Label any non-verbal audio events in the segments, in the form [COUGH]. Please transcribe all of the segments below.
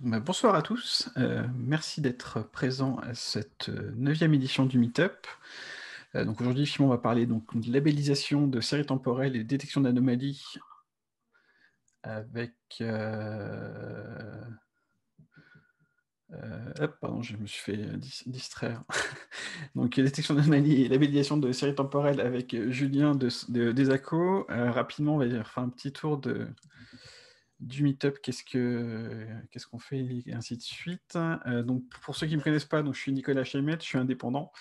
bonsoir à tous. Euh, merci d'être présent à cette euh, neuvième édition du Meetup. Euh, donc aujourd'hui, on va parler donc de labellisation de séries temporelles et détection d'anomalies avec. hop, pardon, je me suis fait distraire. [LAUGHS] donc détection d'anomalies et labellisation de séries temporelles avec Julien de, de Desaco. rapidement, on va faire un petit tour de du meet-up, euh, qu'est-ce qu'on fait, et ainsi de suite. Euh, donc, pour ceux qui ne me connaissent pas, donc, je suis Nicolas Chemet, je suis indépendant.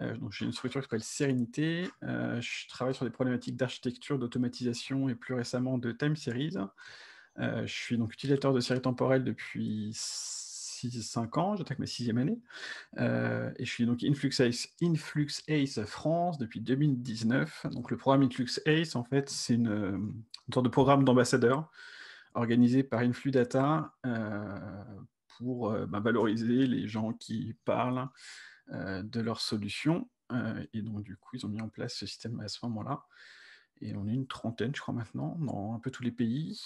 Euh, j'ai une structure qui s'appelle Sérénité. je travaille sur des problématiques d'architecture, d'automatisation et plus récemment de time series. je suis donc utilisateur de séries temporelles depuis 6 5 ans, j'attaque ma sixième année. et je suis donc Influx Ace, France depuis 2019. Donc le programme Influx Ace, en fait, c'est une, sorte de programme d'ambassadeur organisé par data euh, pour euh, bah, valoriser les gens qui parlent euh, de leurs solutions. et donc, du coup, ils ont mis en place ce système à ce moment-là. Et on est une trentaine, je crois, maintenant, dans un peu tous les pays.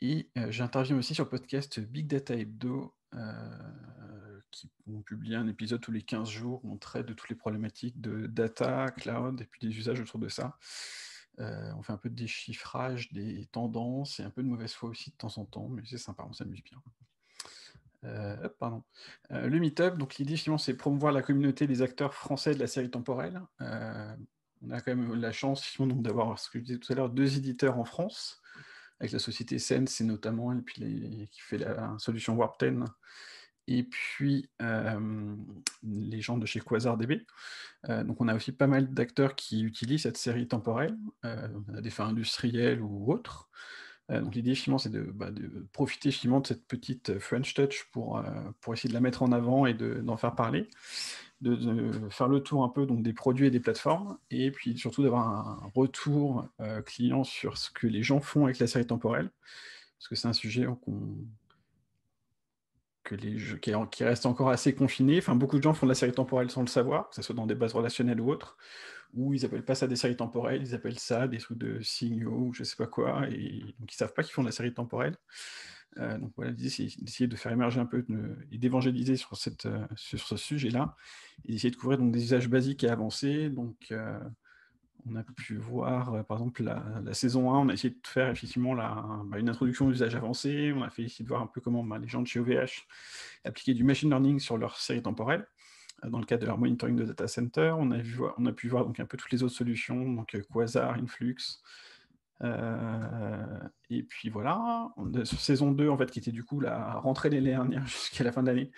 et j'interviens aussi sur le podcast Big Data Hebdo, qui ont publié un épisode tous les 15 jours où on traite de toutes les problématiques de data, cloud et puis des usages autour de ça. Euh, on fait un peu de déchiffrage des tendances et un peu de mauvaise foi aussi de temps en temps, mais c'est sympa, on s'amuse bien. Euh, euh, le meetup, donc l'idée finalement c'est promouvoir la communauté des acteurs français de la série temporelle. on a quand même la chance d'avoir, ce que je disais tout à l'heure, deux éditeurs en France, avec la société Sense et notamment, et puis qui fait la solution Warp 10 et puis les gens de chez QuasarDB. donc on a aussi pas mal d'acteurs qui utilisent cette série temporelle, à des fins industrielles ou autres. donc l'idée finalement c'est de, bah, profiter de cette petite French Touch pour, pour essayer de la mettre en avant et d'en faire parler, de, faire le tour un peu donc, des produits et des plateformes, et puis surtout d'avoir un retour client sur ce que les gens font avec la série temporelle, parce que c'est un sujet qu'on que les jeux qui, restent encore assez confinés. Enfin, beaucoup de gens font de la série temporelle sans le savoir, que ce soit dans des bases relationnelles ou autres, où ils appellent pas ça des séries temporelles, ils appellent ça des trucs de signaux ou je sais pas quoi, et donc ils savent pas qu'ils font de la série temporelle. Euh, donc voilà, l'idée c'est d'essayer de faire émerger un peu et d'évangéliser sur, cette, euh, sur ce sujet-là, et d'essayer de couvrir donc, des usages basiques et avancés, donc euh, on a pu voir, euh, par exemple, la, saison 1, on a essayé de faire effectivement la, bah, une introduction d'usage avancé, on a fait essayer de voir un peu comment bah, les gens de chez OVH appliquaient du machine learning sur leur série temporelle euh, dans le cadre de leur monitoring de data center. On a, vu, on a pu voir donc un peu toutes les autres solutions, donc euh, Quasar, Influx. et puis voilà, saison 2, en fait, qui était du coup la rentrée l'année dernière [LAUGHS] jusqu'à la fin de l'année.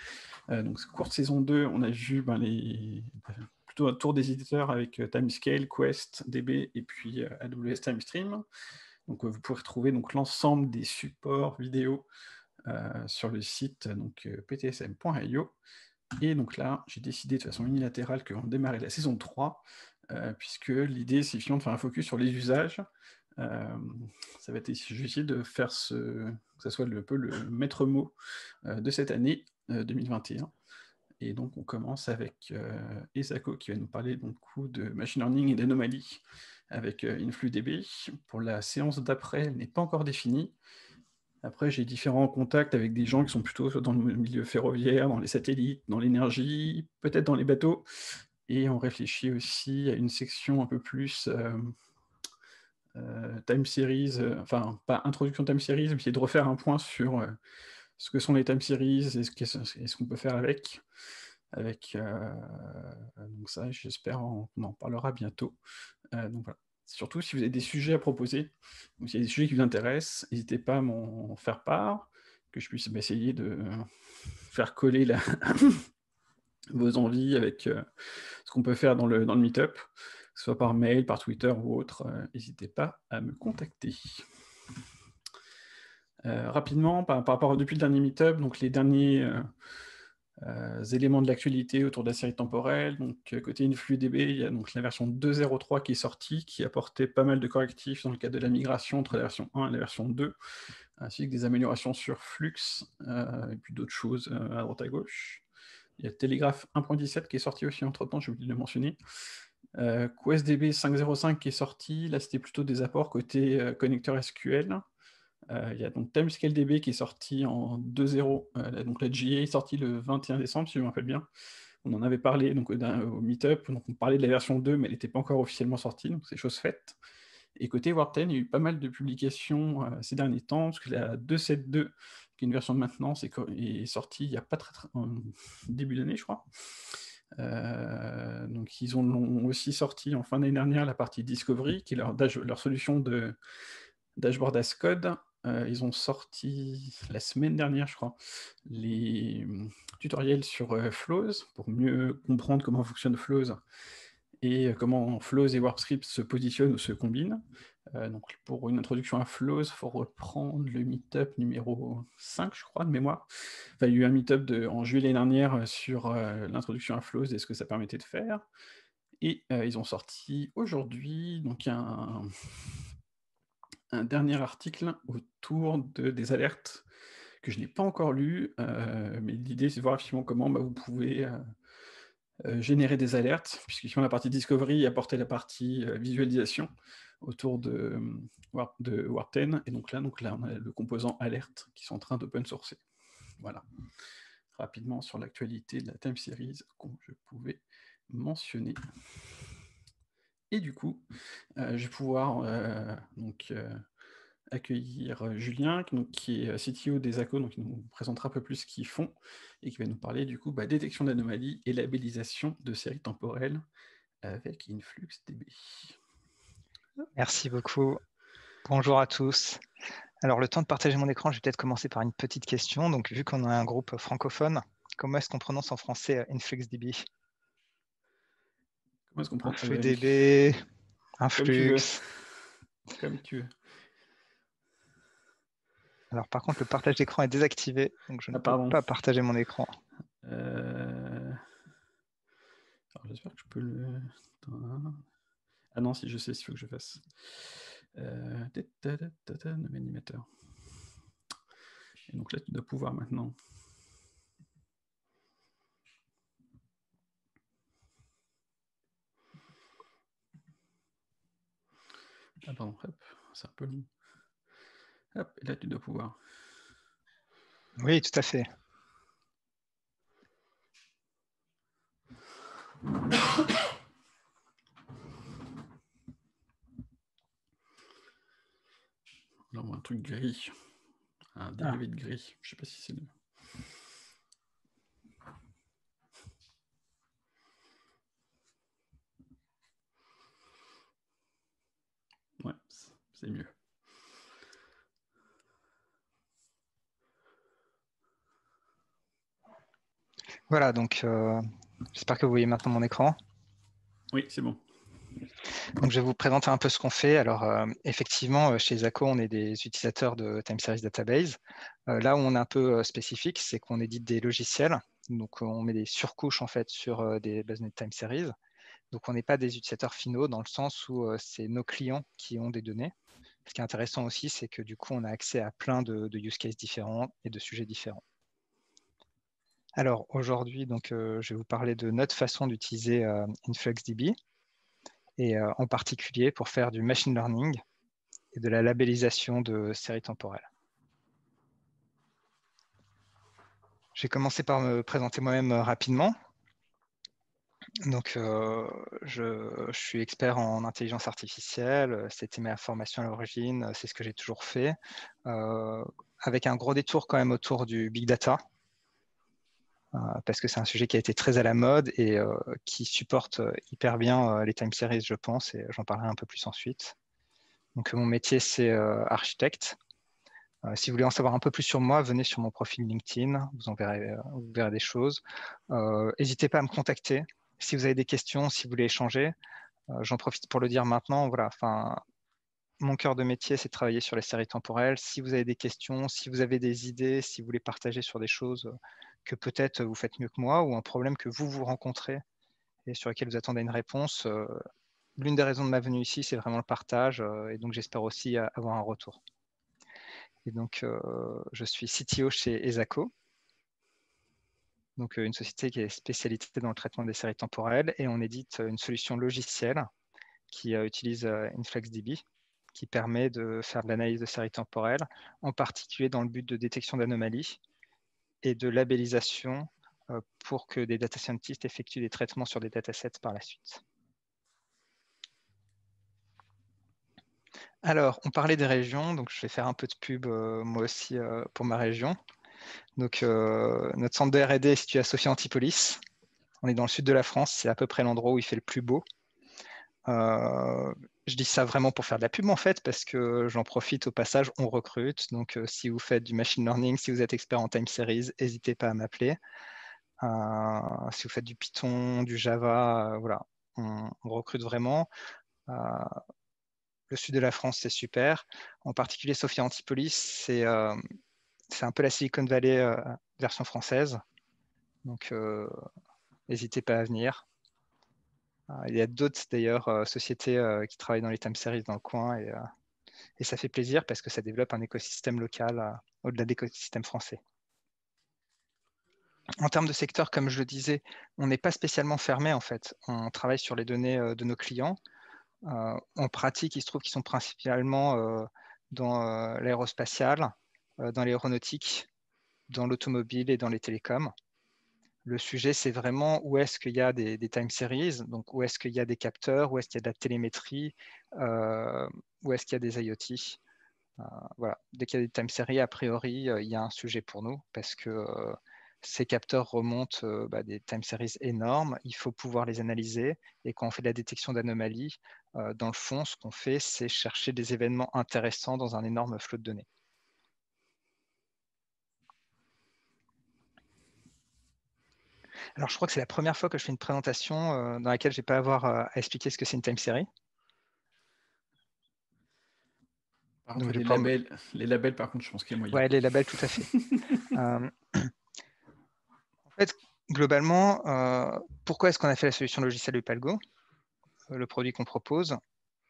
donc, courte saison 2, on a vu bah, les, un tour des éditeurs avec euh, Timescale, Quest, DB et puis euh, AWS Timestream. Donc euh, vous pouvez retrouver l'ensemble des supports vidéo sur le site donc ptsm.io. Et donc là, j'ai décidé de façon unilatérale que qu'on démarrait la saison 3, puisque l'idée, c'est finalement de faire un focus sur les usages. ça va être difficile de faire ce, que ce soit le, peu le maître mot de cette année 2021. Et donc, on commence avec euh, Esako qui va nous parler donc, de machine learning et d'anomalies avec euh, InfluDB. Pour la séance d'après, elle n'est pas encore définie. Après, j'ai différents contacts avec des gens qui sont plutôt dans le milieu ferroviaire, dans les satellites, dans l'énergie, peut-être dans les bateaux. Et on réfléchit aussi à une section un peu plus euh, euh, time series, enfin, pas introduction time series, mais essayer de refaire un point sur ce que sont les time series et ce qu'on peut faire avec. avec euh, donc ça, j'espère, on, en parlera bientôt. Euh, donc Surtout si vous avez des sujets à proposer, ou s'il y a des sujets qui vous intéressent, n'hésitez pas à m'en faire part, que je puisse essayer de euh, faire coller [LAUGHS] vos envies avec ce qu'on peut faire dans le, dans le meet-up, soit par mail, par Twitter ou autre. N'hésitez pas à me contacter. Euh, rapidement, par, rapport depuis le dernier meetup donc les derniers euh, euh, éléments de l'actualité autour de la série temporelle. Donc, côté InfluDB, il y a donc la version 2.0.3 qui est sortie, qui apportait pas mal de correctifs dans le cadre de la migration entre la version 1 et la version 2, ainsi que des améliorations sur Flux, et puis d'autres choses à droite à gauche. Il y a Telegraph 1.17 qui est sorti aussi entre-temps, j'ai oublié de le mentionner. QuestDB 5.0.5 qui est sorti, là c'était plutôt des apports côté connecteur SQL. Euh, il y a donc TimescaleDB qui est sorti en 2.0. Euh, donc la GA est sortie le 21 décembre, si je me rappelle bien. On en avait parlé donc, au meet-up, on parlait de la version 2, mais elle n'était pas encore officiellement sortie, donc c'est chose faite. Et côté Warten, il y a eu pas mal de publications euh, ces derniers temps, parce que la 2.7.2, qui est une version de maintenance, est, est sortie il n'y a pas très, début d'année, je crois. donc ils ont, aussi sorti en fin d'année dernière la partie Discovery, qui est leur, leur solution de dashboard as code, euh, ils ont sorti la semaine dernière, je crois, les mmh, tutoriels sur euh, Flows pour mieux comprendre comment fonctionne Flows et euh, comment Flows et WarpScript se positionnent ou se combinent. donc pour une introduction à Flows, il faut reprendre le meet-up numéro 5, je crois, de mémoire. il y a eu un meetup de, en juillet dernière sur l'introduction à Flows et ce que ça permettait de faire. Et ils ont sorti aujourd'hui donc un, un dernier article autour des alertes que je n'ai pas encore lu, euh, mais l'idée c'est de voir effectivement comment bah, vous pouvez euh, euh, générer des alertes, puisque sur la partie discovery, apporter la partie visualisation autour de, de, Warp 10, et donc là, donc là, on a le composant alerte qui sont en train d'open sourcer. Voilà, rapidement sur l'actualité de la time series que je pouvais mentionner. Et du coup, euh, je vais pouvoir euh, donc, euh, accueillir Julien, qui est CTO des ACO, donc qui nous présentera un peu plus ce qu'ils font et qui va nous parler du coup bah, détection d'anomalies et labellisation de séries temporelles avec InfluxDB. Merci beaucoup. Bonjour à tous. Alors, le temps de partager mon écran, je vais peut-être commencer par une petite question. Donc, vu qu'on a un groupe francophone, comment est-ce qu'on prononce en français InfluxDB Comment est Un flux Comme tu veux. Alors par contre, le partage d'écran est désactivé, donc je ne peux pas partager mon écran. J'espère que je peux le... Ah non, si je sais ce faut que je fasse. Euh... animateur. Et donc là, tu dois pouvoir maintenant. Attends, ah, hop, c'est un peu long. Hop, là tu dois pouvoir. Oui, tout à fait. on a un truc gris. Un dérivé ah. de gris. Je ne sais pas si c'est le. mieux. Voilà, donc euh, j'espère que vous voyez maintenant mon écran. Oui, c'est bon. Donc, je vais vous présenter un peu ce qu'on fait. Alors, euh, effectivement, euh, chez Zaco, on est des utilisateurs de Time Series Database. là où on est un peu spécifique, c'est qu'on édite des logiciels. Donc, on met des surcouches en fait sur des bases de Time Series. Donc on n'est pas des utilisateurs finaux dans le sens où euh, c'est nos clients qui ont des données. Ce qui est intéressant aussi, c'est que du coup, on a accès à plein de, use cases différents et de sujets différents. Alors aujourd'hui, donc, euh, je vais vous parler de notre façon d'utiliser euh, InfluxDB, et en particulier pour faire du machine learning et de la labellisation de séries temporelles. J'ai commencé par me présenter moi-même rapidement. Donc, euh, je, suis expert en intelligence artificielle. Euh, C'était ma formation à l'origine. Euh, c'est ce que j'ai toujours fait. avec un gros détour quand même autour du big data. parce que c'est un sujet qui a été très à la mode et qui supporte hyper bien les time series, je pense, et j'en parlerai un peu plus ensuite. Donc, mon métier, c'est architecte. si vous voulez en savoir un peu plus sur moi, venez sur mon profil LinkedIn, vous en verrez, vous des choses. N'hésitez pas à me contacter si vous avez des questions, si vous voulez échanger, euh, j'en profite pour le dire maintenant. Voilà, enfin, mon cœur de métier, c'est de travailler sur les séries temporelles. Si vous avez des questions, si vous avez des idées, si vous voulez partager sur des choses que peut-être vous faites mieux que moi ou un problème que vous vous rencontrez et sur lequel vous attendez une réponse, euh, l'une des raisons de ma venue ici, c'est vraiment le partage euh, et donc j'espère aussi avoir un retour. Et donc, je suis CTO chez ESACO, donc euh, une société qui est spécialisée dans le traitement des séries temporelles, et on édite euh, une solution logicielle qui euh, utilise InflexDB, qui permet de faire de l'analyse de séries temporelles, en particulier dans le but de détection d'anomalies et de labellisation pour que des data scientists effectuent des traitements sur des datasets par la suite. Alors, on parlait des régions, donc je vais faire un peu de pub moi aussi pour ma région. Donc, euh, notre centre de RD est situé à Sophia Antipolis. On est dans le sud de la France, c'est à peu près l'endroit où il fait le plus beau. Euh, je dis ça vraiment pour faire de la pub en fait, parce que j'en profite au passage, on recrute. Donc euh, si vous faites du machine learning, si vous êtes expert en time series, n'hésitez pas à m'appeler. si vous faites du Python, du Java, voilà, on, recrute vraiment. le sud de la France, c'est super. En particulier, Sophia Antipolis, c'est c'est un peu la Silicon Valley euh, version française. Donc, euh, n'hésitez pas à venir. Euh, il y a d'autres, d'ailleurs, sociétés qui travaillent dans les time series dans le coin et, ça fait plaisir parce que ça développe un écosystème local au-delà de l'écosystème français. En termes de secteur, comme je le disais, on n'est pas spécialement fermé en fait. On travaille sur les données de nos clients. en pratique, il se trouve qu'ils sont principalement dans l'aérospatiale, euh, dans l'aéronautique, dans l'automobile et dans les télécoms. Le sujet, c'est vraiment où est-ce qu'il y a des, time series, donc où est-ce qu'il y a des capteurs, où est-ce qu'il y a de la télémétrie, euh, où est-ce qu'il y a des IoT. Euh, voilà. Dès qu'il y a des time series, a priori, il y a un sujet pour nous parce que ces capteurs remontent bah, des time series énormes. Il faut pouvoir les analyser. Et quand on fait de la détection d'anomalies, dans le fond, ce qu'on fait, c'est chercher des événements intéressants dans un énorme flot de données. Alors, je crois que c'est la première fois que je fais une présentation euh, dans laquelle je vais pas avoir euh, à expliquer ce que c'est une time series. les, labels, par contre, je pense qu'il y a moyen. Ouais, les labels, tout à fait. [LAUGHS] Euh, en fait, globalement, pourquoi est-ce qu'on a fait la solution logicielle Palgo, le produit qu'on propose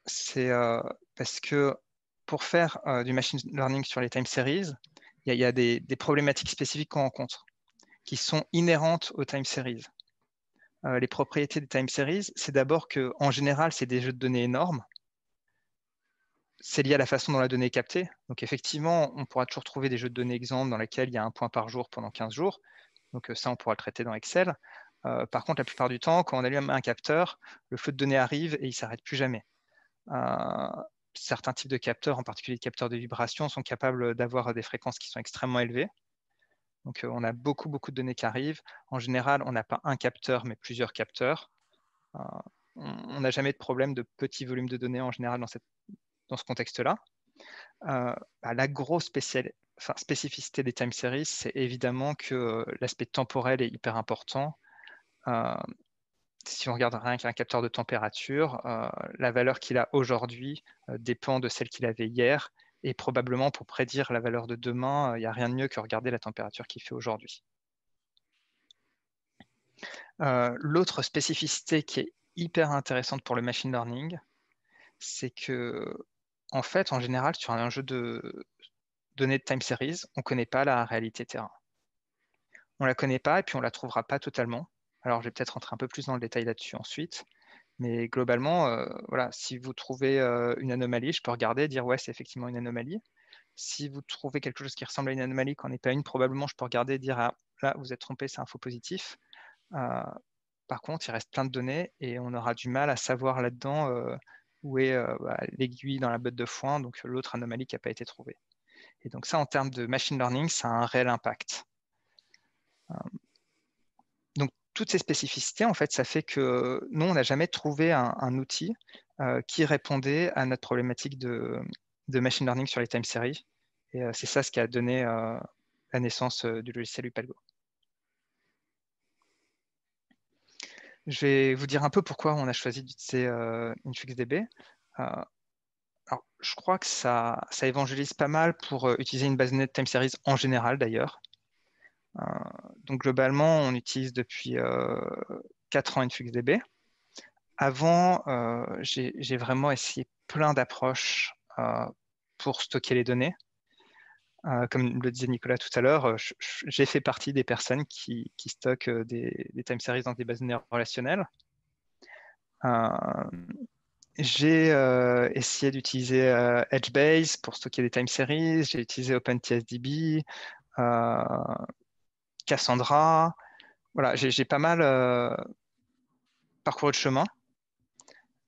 C'est parce que pour faire du machine learning sur les time series, il y a, des problématiques spécifiques qu'on rencontre qui sont inhérentes aux time series. Euh, les propriétés des time series, c'est d'abord que, en général, c'est des jeux de données énormes. C'est lié à la façon dont la donnée est captée. Donc, effectivement, on pourra toujours trouver des jeux de données exemples dans lesquels il y a un point par jour pendant 15 jours. Donc, euh, ça, on pourra le traiter dans Excel. Euh, par contre, la plupart du temps, quand on allume un capteur, le flux de données arrive et il ne s'arrête plus jamais. certains types de capteurs, en particulier les capteurs de vibration, sont capables d'avoir des fréquences qui sont extrêmement élevées. Donc, euh, on a beaucoup, beaucoup de données qui arrivent. En général, on n'a pas un capteur, mais plusieurs capteurs. Euh, on n'a jamais de problème de petits volume de données en général dans, ce contexte-là. Euh, bah, la grosse spécificité des time series, c'est évidemment que l'aspect temporel est hyper important. si on regarde rien qu'un capteur de température, la valeur qu'il a aujourd'hui dépend de celle qu'il avait hier et probablement, pour prédire la valeur de demain, euh, il n'y a rien de mieux que regarder la température qu'il fait aujourd'hui. Euh, l'autre spécificité qui est hyper intéressante pour le machine learning, c'est que, en fait, en général, sur un jeu de données de time series, on ne connaît pas la réalité terrain. On ne la connaît pas et puis on ne la trouvera pas totalement. Alors, je vais peut-être rentrer un peu plus dans le détail là-dessus ensuite. Mais globalement, euh, voilà, si vous trouvez euh, une anomalie, je peux regarder et dire ouais, c'est effectivement une anomalie. Si vous trouvez quelque chose qui ressemble à une anomalie, qu'on n'est pas une, probablement je peux regarder et dire ah, là, vous êtes trompé, c'est un faux positif. Euh, par contre, il reste plein de données et on aura du mal à savoir là-dedans où est bah, l'aiguille dans la botte de foin, donc l'autre anomalie qui n'a pas été trouvée. Et donc ça, en termes de machine learning, ça a un réel impact toutes ces spécificités, en fait, ça fait que nous, on n'a jamais trouvé un, outil euh, qui répondait à notre problématique de, machine learning sur les time series. Et euh, c'est ça ce qui a donné euh, la naissance du logiciel Upalgo. Je vais vous dire un peu pourquoi on a choisi d'utiliser InfixDB. Alors, je crois que ça, ça évangélise pas mal pour utiliser une base de de time series en général d'ailleurs. Euh, donc globalement, on utilise depuis 4 euh, ans InfluxDB Avant, euh, j'ai vraiment essayé plein d'approches pour stocker les données. comme le disait Nicolas tout à l'heure, j'ai fait partie des personnes qui, stockent des, des, time series dans des bases de données relationnelles. j'ai essayé d'utiliser Edgebase pour stocker des time series, j'ai utilisé OpenTSDB, Cassandra. Voilà, j'ai pas mal euh, parcouru le chemin.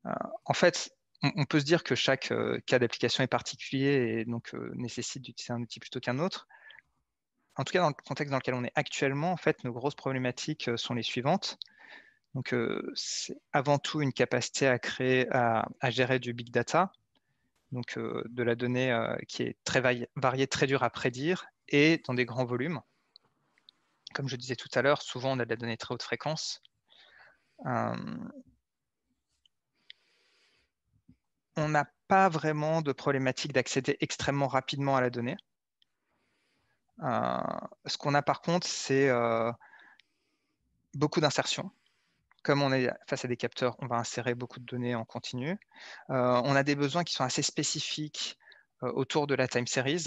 Euh, en fait, on, peut se dire que chaque euh, cas d'application est particulier et donc nécessite d'utiliser un outil plutôt qu'un autre. En tout cas, dans le contexte dans lequel on est actuellement, en fait, nos grosses problématiques sont les suivantes. Donc, c'est avant tout une capacité à créer, à gérer du big data, donc de la donnée qui est très variée, très dure à prédire et dans des grands volumes comme je disais tout à l'heure, souvent on a de la donnée très haute fréquence. Hum, on n'a pas vraiment de problématique d'accéder extrêmement rapidement à la donnée. Hum, ce qu'on a par contre, c'est euh, beaucoup d'insertions. Comme on est face à des capteurs, on va insérer beaucoup de données en continu. Euh, on a des besoins qui sont assez spécifiques euh, autour de la time series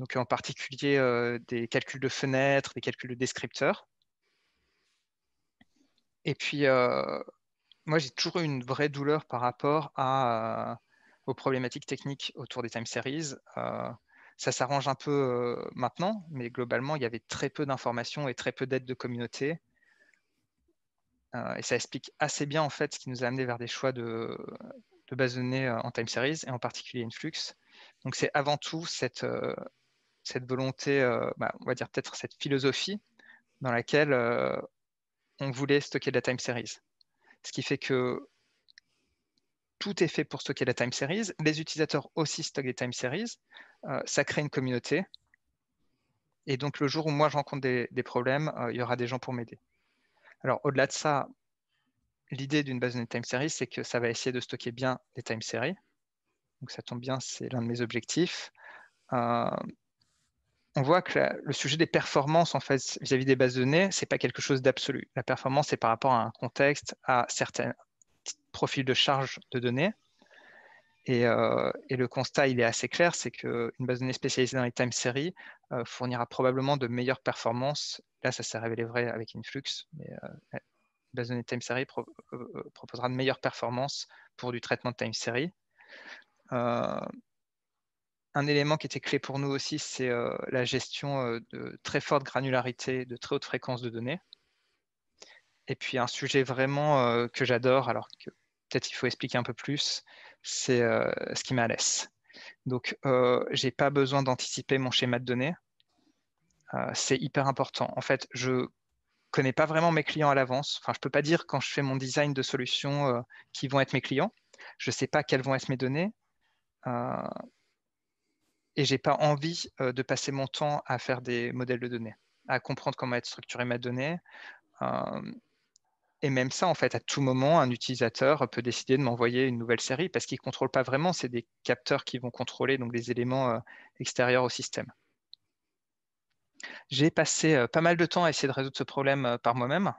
donc en particulier euh, des calculs de fenêtres, des calculs de descripteurs. Et puis, euh, moi, j'ai toujours eu une vraie douleur par rapport euh, aux problématiques techniques autour des time series. ça s'arrange un peu maintenant, mais globalement, il y avait très peu d'informations et très peu d'aide de communauté. et ça explique assez bien en fait ce qui nous a amené vers des choix de, de base de données en time series et en particulier Influx. Donc c'est avant tout cette, cette volonté, euh, bah, on va dire peut-être cette philosophie dans laquelle euh, on voulait stocker de la time series. Ce qui fait que tout est fait pour stocker la time series. Les utilisateurs aussi stockent des time series. Euh, ça crée une communauté. Et donc, le jour où moi, je rencontre des, problèmes, il y aura des gens pour m'aider. Alors, au-delà de ça, l'idée d'une base de time series, c'est que ça va essayer de stocker bien les time series. Donc, ça tombe bien, c'est l'un de mes objectifs on voit que le sujet des performances en face vis-à-vis des bases de données, c'est pas quelque chose d'absolu. La performance c'est par rapport à un contexte, à certains profils de charge de données. Et, euh, le constat, il est assez clair, c'est qu'une base de données spécialisée dans les time series euh, fournira probablement de meilleures performances. Là, ça s'est révélé vrai avec Influx, mais euh, base de données time series proposera de meilleures performances pour du traitement de time series un élément qui était clé pour nous aussi, c'est euh, la gestion euh, de très forte granularité, de très haute fréquence de données. Et puis un sujet vraiment euh, que j'adore, alors que peut-être il faut expliquer un peu plus, c'est ce qui laissé. Donc, je n'ai pas besoin d'anticiper mon schéma de données. c'est hyper important. En fait, je ne connais pas vraiment mes clients à l'avance. Enfin, je ne peux pas dire quand je fais mon design de solutions qui vont être mes clients. Je ne sais pas quelles vont être mes données et j'ai pas envie euh, de passer mon temps à faire des modèles de données, à comprendre comment être structurée ma donnée. Euh, et même ça, en fait, à tout moment, un utilisateur peut décider de m'envoyer une nouvelle série parce qu'il ne contrôle pas vraiment, c'est des capteurs qui vont contrôler donc des éléments euh, extérieurs au système. J'ai passé pas mal de temps à essayer de résoudre ce problème par moi-même.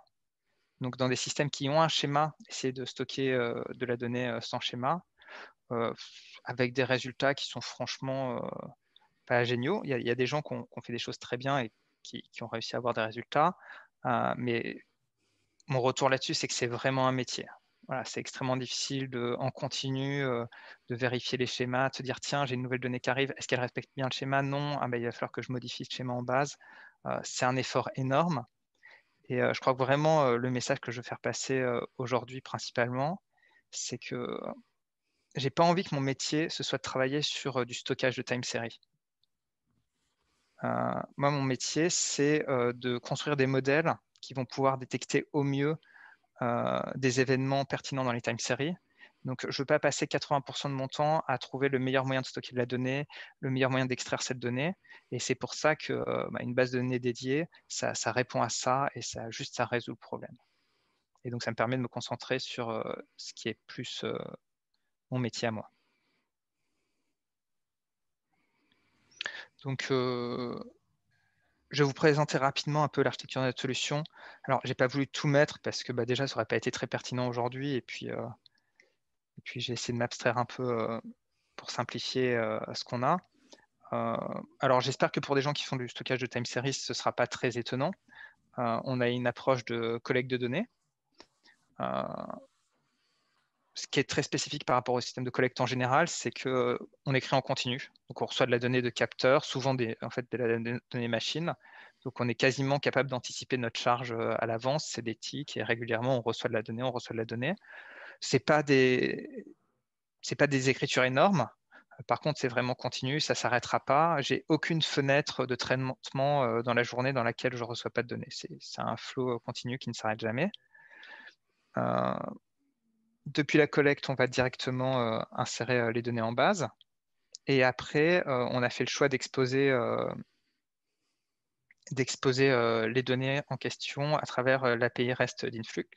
Donc, dans des systèmes qui ont un schéma, essayer de stocker de la donnée sans schéma. Euh, avec des résultats qui sont franchement euh, pas géniaux. Il y, a, des gens qui ont, fait des choses très bien et qui, ont réussi à avoir des résultats, euh, mais mon retour là-dessus, c'est que c'est vraiment un métier. Voilà, c'est extrêmement difficile de, en continu de vérifier les schémas, de se dire tiens, j'ai une nouvelle donnée qui arrive, est-ce qu'elle respecte bien le schéma Non, ah ben, il va falloir que je modifie le schéma en base. c'est un effort énorme. Et je crois que vraiment le message que je veux faire passer aujourd'hui principalement, c'est que j'ai pas envie que mon métier ce soit de travailler sur euh, du stockage de time series. Euh, moi, mon métier, c'est euh, de construire des modèles qui vont pouvoir détecter au mieux des événements pertinents dans les time series donc, je ne veux pas passer 80% de mon temps à trouver le meilleur moyen de stocker de la donnée, le meilleur moyen d'extraire cette donnée. Et c'est pour ça qu'une bah, base de données dédiée, ça, répond à ça et ça juste ça résout le problème. Et donc, ça me permet de me concentrer sur ce qui est plus métier à moi. Donc, euh, je vais vous présenter rapidement un peu l'architecture de notre solution. Alors, j'ai pas voulu tout mettre parce que bah, déjà, ça n'aurait pas été très pertinent aujourd'hui. Et puis, euh, puis j'ai essayé de m'abstraire un peu euh, pour simplifier ce qu'on a. alors, j'espère que pour des gens qui font du stockage de time series, ce ne sera pas très étonnant. on a une approche de collecte de données ce qui est très spécifique par rapport au système de collecte en général, c'est qu'on euh, écrit en continu. Donc on reçoit de la donnée de capteur, souvent des, en fait, de la donnée machine. Donc on est quasiment capable d'anticiper notre charge euh, à l'avance, c'est des tics, et régulièrement on reçoit de la donnée, on reçoit de la donnée. Ce n'est pas, des... pas des écritures énormes, par contre, c'est vraiment continu, ça ne s'arrêtera pas. J'ai aucune fenêtre de traitement euh, dans la journée dans laquelle je ne reçois pas de données. C'est un flot continu qui ne s'arrête jamais. Depuis la collecte, on va directement euh, insérer euh, les données en base. Et après, euh, on a fait le choix d'exposer les données en question à travers l'API REST d'Influx.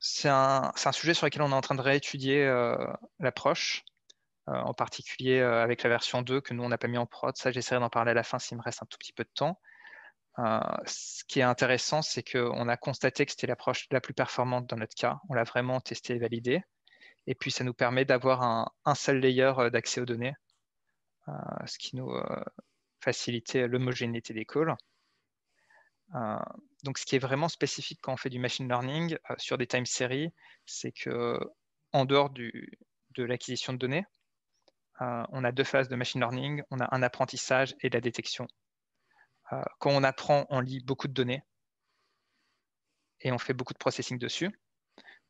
c'est un, sujet sur lequel on est en train de réétudier l'approche, en particulier avec la version 2 que nous, on n'a pas mis en prod. Ça, j'essaierai d'en parler à la fin s'il me reste un tout petit peu de temps. Euh, ce qui est intéressant, c'est qu'on a constaté que c'était l'approche la plus performante dans notre cas. On l'a vraiment testé et validé. Et puis, ça nous permet d'avoir un, seul layer euh, d'accès aux données, euh, ce qui nous facilitait l'homogénéité des calls. donc, ce qui est vraiment spécifique quand on fait du machine learning sur des time series, c'est que en dehors de l'acquisition de données, on a deux phases de machine learning. On a un apprentissage et la détection. Euh, quand on apprend, on lit beaucoup de données et on fait beaucoup de processing dessus.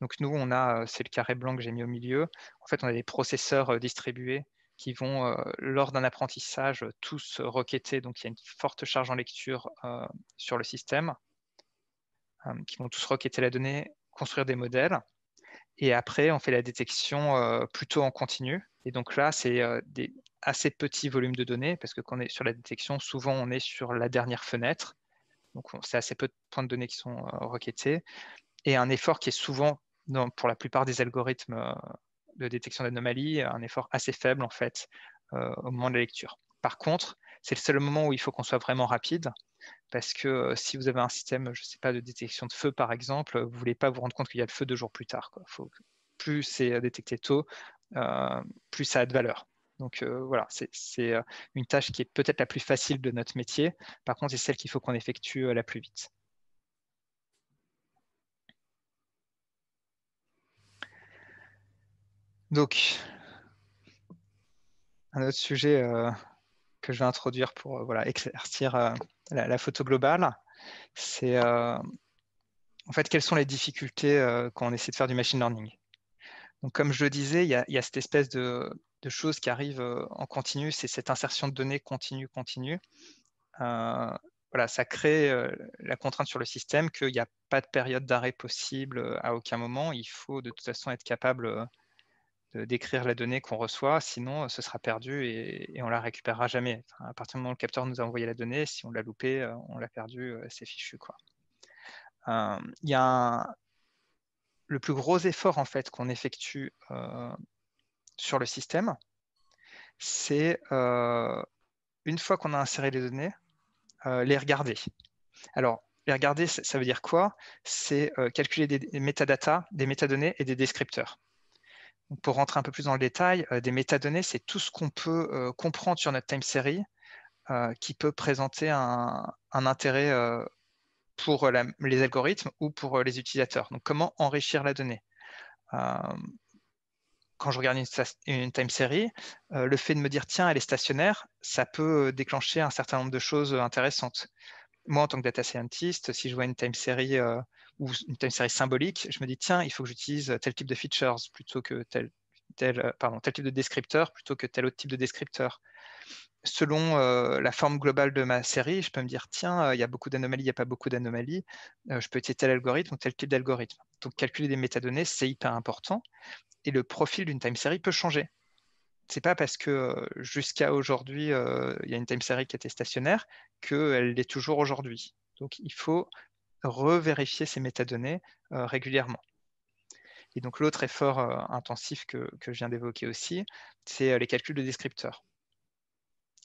Donc nous, on a, euh, c'est le carré blanc que j'ai mis au milieu. En fait, on a des processeurs euh, distribués qui vont, lors d'un apprentissage, tous requêter. Donc il y a une forte charge en lecture sur le système, qui vont tous requêter la donnée, construire des modèles. Et après, on fait la détection plutôt en continu. Et donc là, c'est des, assez petit volume de données, parce que quand on est sur la détection, souvent on est sur la dernière fenêtre. Donc c'est assez peu de points de données qui sont euh, requêtés. Et un effort qui est souvent, pour la plupart des algorithmes euh, de détection d'anomalies, un effort assez faible en fait euh, au moment de la lecture. Par contre, c'est le seul moment où il faut qu'on soit vraiment rapide, parce que si vous avez un système, je sais pas, de détection de feu par exemple, vous ne voulez pas vous rendre compte qu'il y a le feu deux jours plus tard. plus c'est détecté tôt, plus ça a de valeur. Donc euh, voilà, c'est euh, une tâche qui est peut-être la plus facile de notre métier. Par contre, c'est celle qu'il faut qu'on effectue euh, la plus vite. Donc, un autre sujet que je vais introduire pour voilà, éclaircir la, photo globale, c'est en fait quelles sont les difficultés quand on essaie de faire du machine learning. Donc, comme je le disais, il y, a cette espèce de de choses qui arrivent euh, en continu, c'est cette insertion de données continue, continue. Euh, voilà, ça crée euh, la contrainte sur le système qu'il n'y a pas de période d'arrêt possible à aucun moment. Il faut de toute façon être capable d'écrire la donnée qu'on reçoit, sinon ce sera perdu et, on ne la récupérera jamais. à partir du moment où le capteur nous a envoyé la donnée, si on l'a loupée, on l'a perdu c'est fichu. Il y a le plus gros effort en fait qu'on effectue sur le système, c'est euh, une fois qu'on a inséré les données, euh, les regarder. Alors, les regarder, ça, veut dire quoi C'est euh, calculer des, des métadonnées et des descripteurs. pour rentrer un peu plus dans le détail, des métadonnées, c'est tout ce qu'on peut comprendre sur notre time series qui peut présenter un, intérêt pour les algorithmes ou pour les utilisateurs. Donc, comment enrichir la donnée quand je regarde une, time série, euh, le fait de me dire tiens, elle est stationnaire, ça peut euh, déclencher un certain nombre de choses euh, intéressantes. Moi, en tant que data scientist, si je vois une time série ou une time série symbolique, je me dis tiens, il faut que j'utilise tel type de features plutôt que tel, pardon, tel type de descripteur plutôt que tel autre type de descripteur selon euh, la forme globale de ma série, je peux me dire, tiens, euh, il y a beaucoup d'anomalies, il n'y a pas beaucoup d'anomalies, euh, je peux utiliser tel algorithme ou tel type d'algorithme. Donc calculer des métadonnées, c'est hyper important. Et le profil d'une time série peut changer. Ce n'est pas parce que jusqu'à aujourd'hui, il y a une time série qui était stationnaire qu'elle l'est toujours aujourd'hui. Donc il faut revérifier ces métadonnées régulièrement. Et donc l'autre effort intensif que, je viens d'évoquer aussi, c'est les calculs de descripteurs.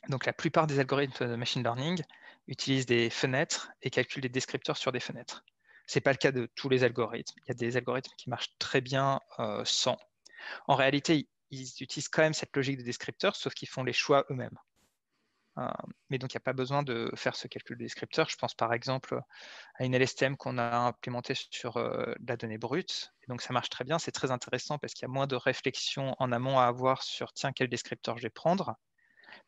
Donc la plupart des algorithmes de machine learning utilisent des fenêtres et calculent des descripteurs sur des fenêtres. Ce n'est pas le cas de tous les algorithmes. Il y a des algorithmes qui marchent très bien euh, sans. En réalité, ils utilisent quand même cette logique de descripteur, sauf qu'ils font les choix eux-mêmes. Euh, mais donc, il n'y a pas besoin de faire ce calcul de descripteur. Je pense par exemple à une LSTM qu'on a implémentée sur euh, la donnée brute. donc, ça marche très bien. C'est très intéressant parce qu'il y a moins de réflexion en amont à avoir sur tiens, quel descripteur je vais prendre.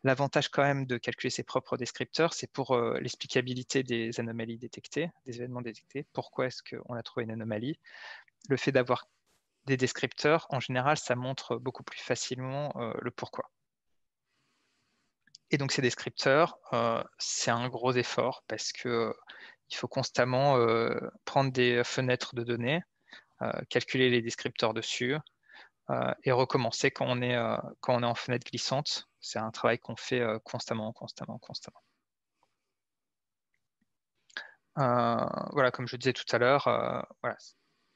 L'avantage quand même de calculer ses propres descripteurs, c'est pour euh, l'explicabilité des anomalies détectées, des événements détectés. Pourquoi est-ce qu'on a trouvé une anomalie Le fait d'avoir des descripteurs, en général, ça montre beaucoup plus facilement euh, le pourquoi. Et donc ces descripteurs, euh, c'est un gros effort parce que il faut constamment prendre des fenêtres de données, calculer les descripteurs dessus et recommencer quand on est, quand on est en fenêtre glissante c'est un travail qu'on fait euh, constamment, constamment, constamment. Euh, voilà, comme je disais tout à l'heure, euh, voilà,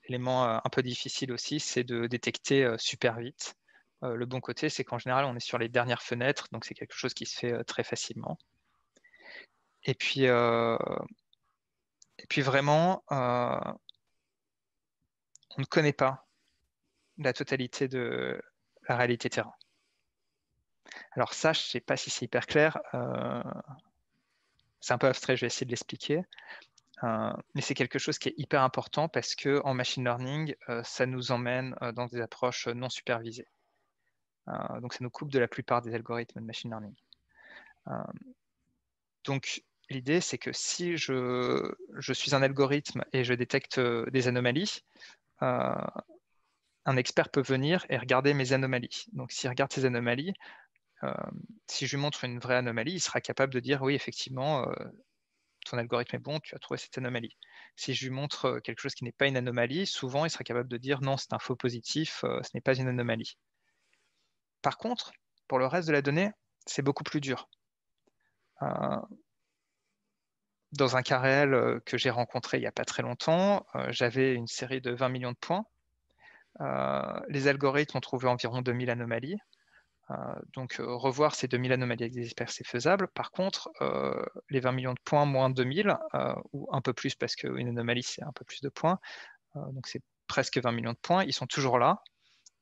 l'élément un peu difficile aussi, c'est de détecter super vite. le bon côté, c'est qu'en général, on est sur les dernières fenêtres, donc c'est quelque chose qui se fait très facilement. Et puis, et puis vraiment, on ne connaît pas la totalité de la réalité terrain. Alors ça, je ne sais pas si c'est hyper clair. Euh, c'est un peu abstrait, je vais essayer de l'expliquer. Euh, mais c'est quelque chose qui est hyper important parce que en machine learning, euh, ça nous emmène dans des approches non supervisées. donc ça nous coupe de la plupart des algorithmes de machine learning. donc l'idée, c'est que si je, je, suis un algorithme et je détecte des anomalies, un expert peut venir et regarder mes anomalies. Donc, s'il regarde ces anomalies, euh, si je lui montre une vraie anomalie, il sera capable de dire oui, effectivement, euh, ton algorithme est bon, tu as trouvé cette anomalie. Si je lui montre euh, quelque chose qui n'est pas une anomalie, souvent il sera capable de dire non, c'est un faux positif, ce n'est pas une anomalie. Par contre, pour le reste de la donnée, c'est beaucoup plus dur. dans un cas réel que j'ai rencontré il n'y a pas très longtemps, j'avais une série de 20 millions de points. les algorithmes ont trouvé environ 2000 anomalies. Euh, donc euh, revoir ces 2000 anomalies des avec experts, c'est faisable. Par contre, euh, les 20 millions de points moins 2000, ou un peu plus parce qu'une anomalie, c'est un peu plus de points, donc c'est presque 20 millions de points, ils sont toujours là.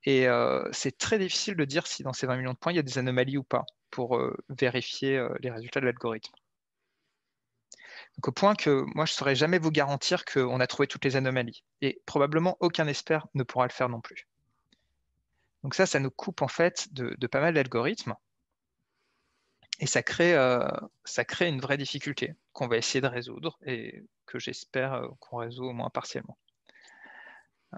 Et c'est très difficile de dire si dans ces 20 millions de points, il y a des anomalies ou pas pour vérifier les résultats de l'algorithme. au point que moi, je ne saurais jamais vous garantir qu'on a trouvé toutes les anomalies. Et probablement aucun expert ne pourra le faire non plus. Donc ça, ça nous coupe en fait de, pas mal d'algorithmes. Et ça crée, euh, ça crée une vraie difficulté qu'on va essayer de résoudre et que j'espère euh, qu'on résout au moins partiellement. Euh.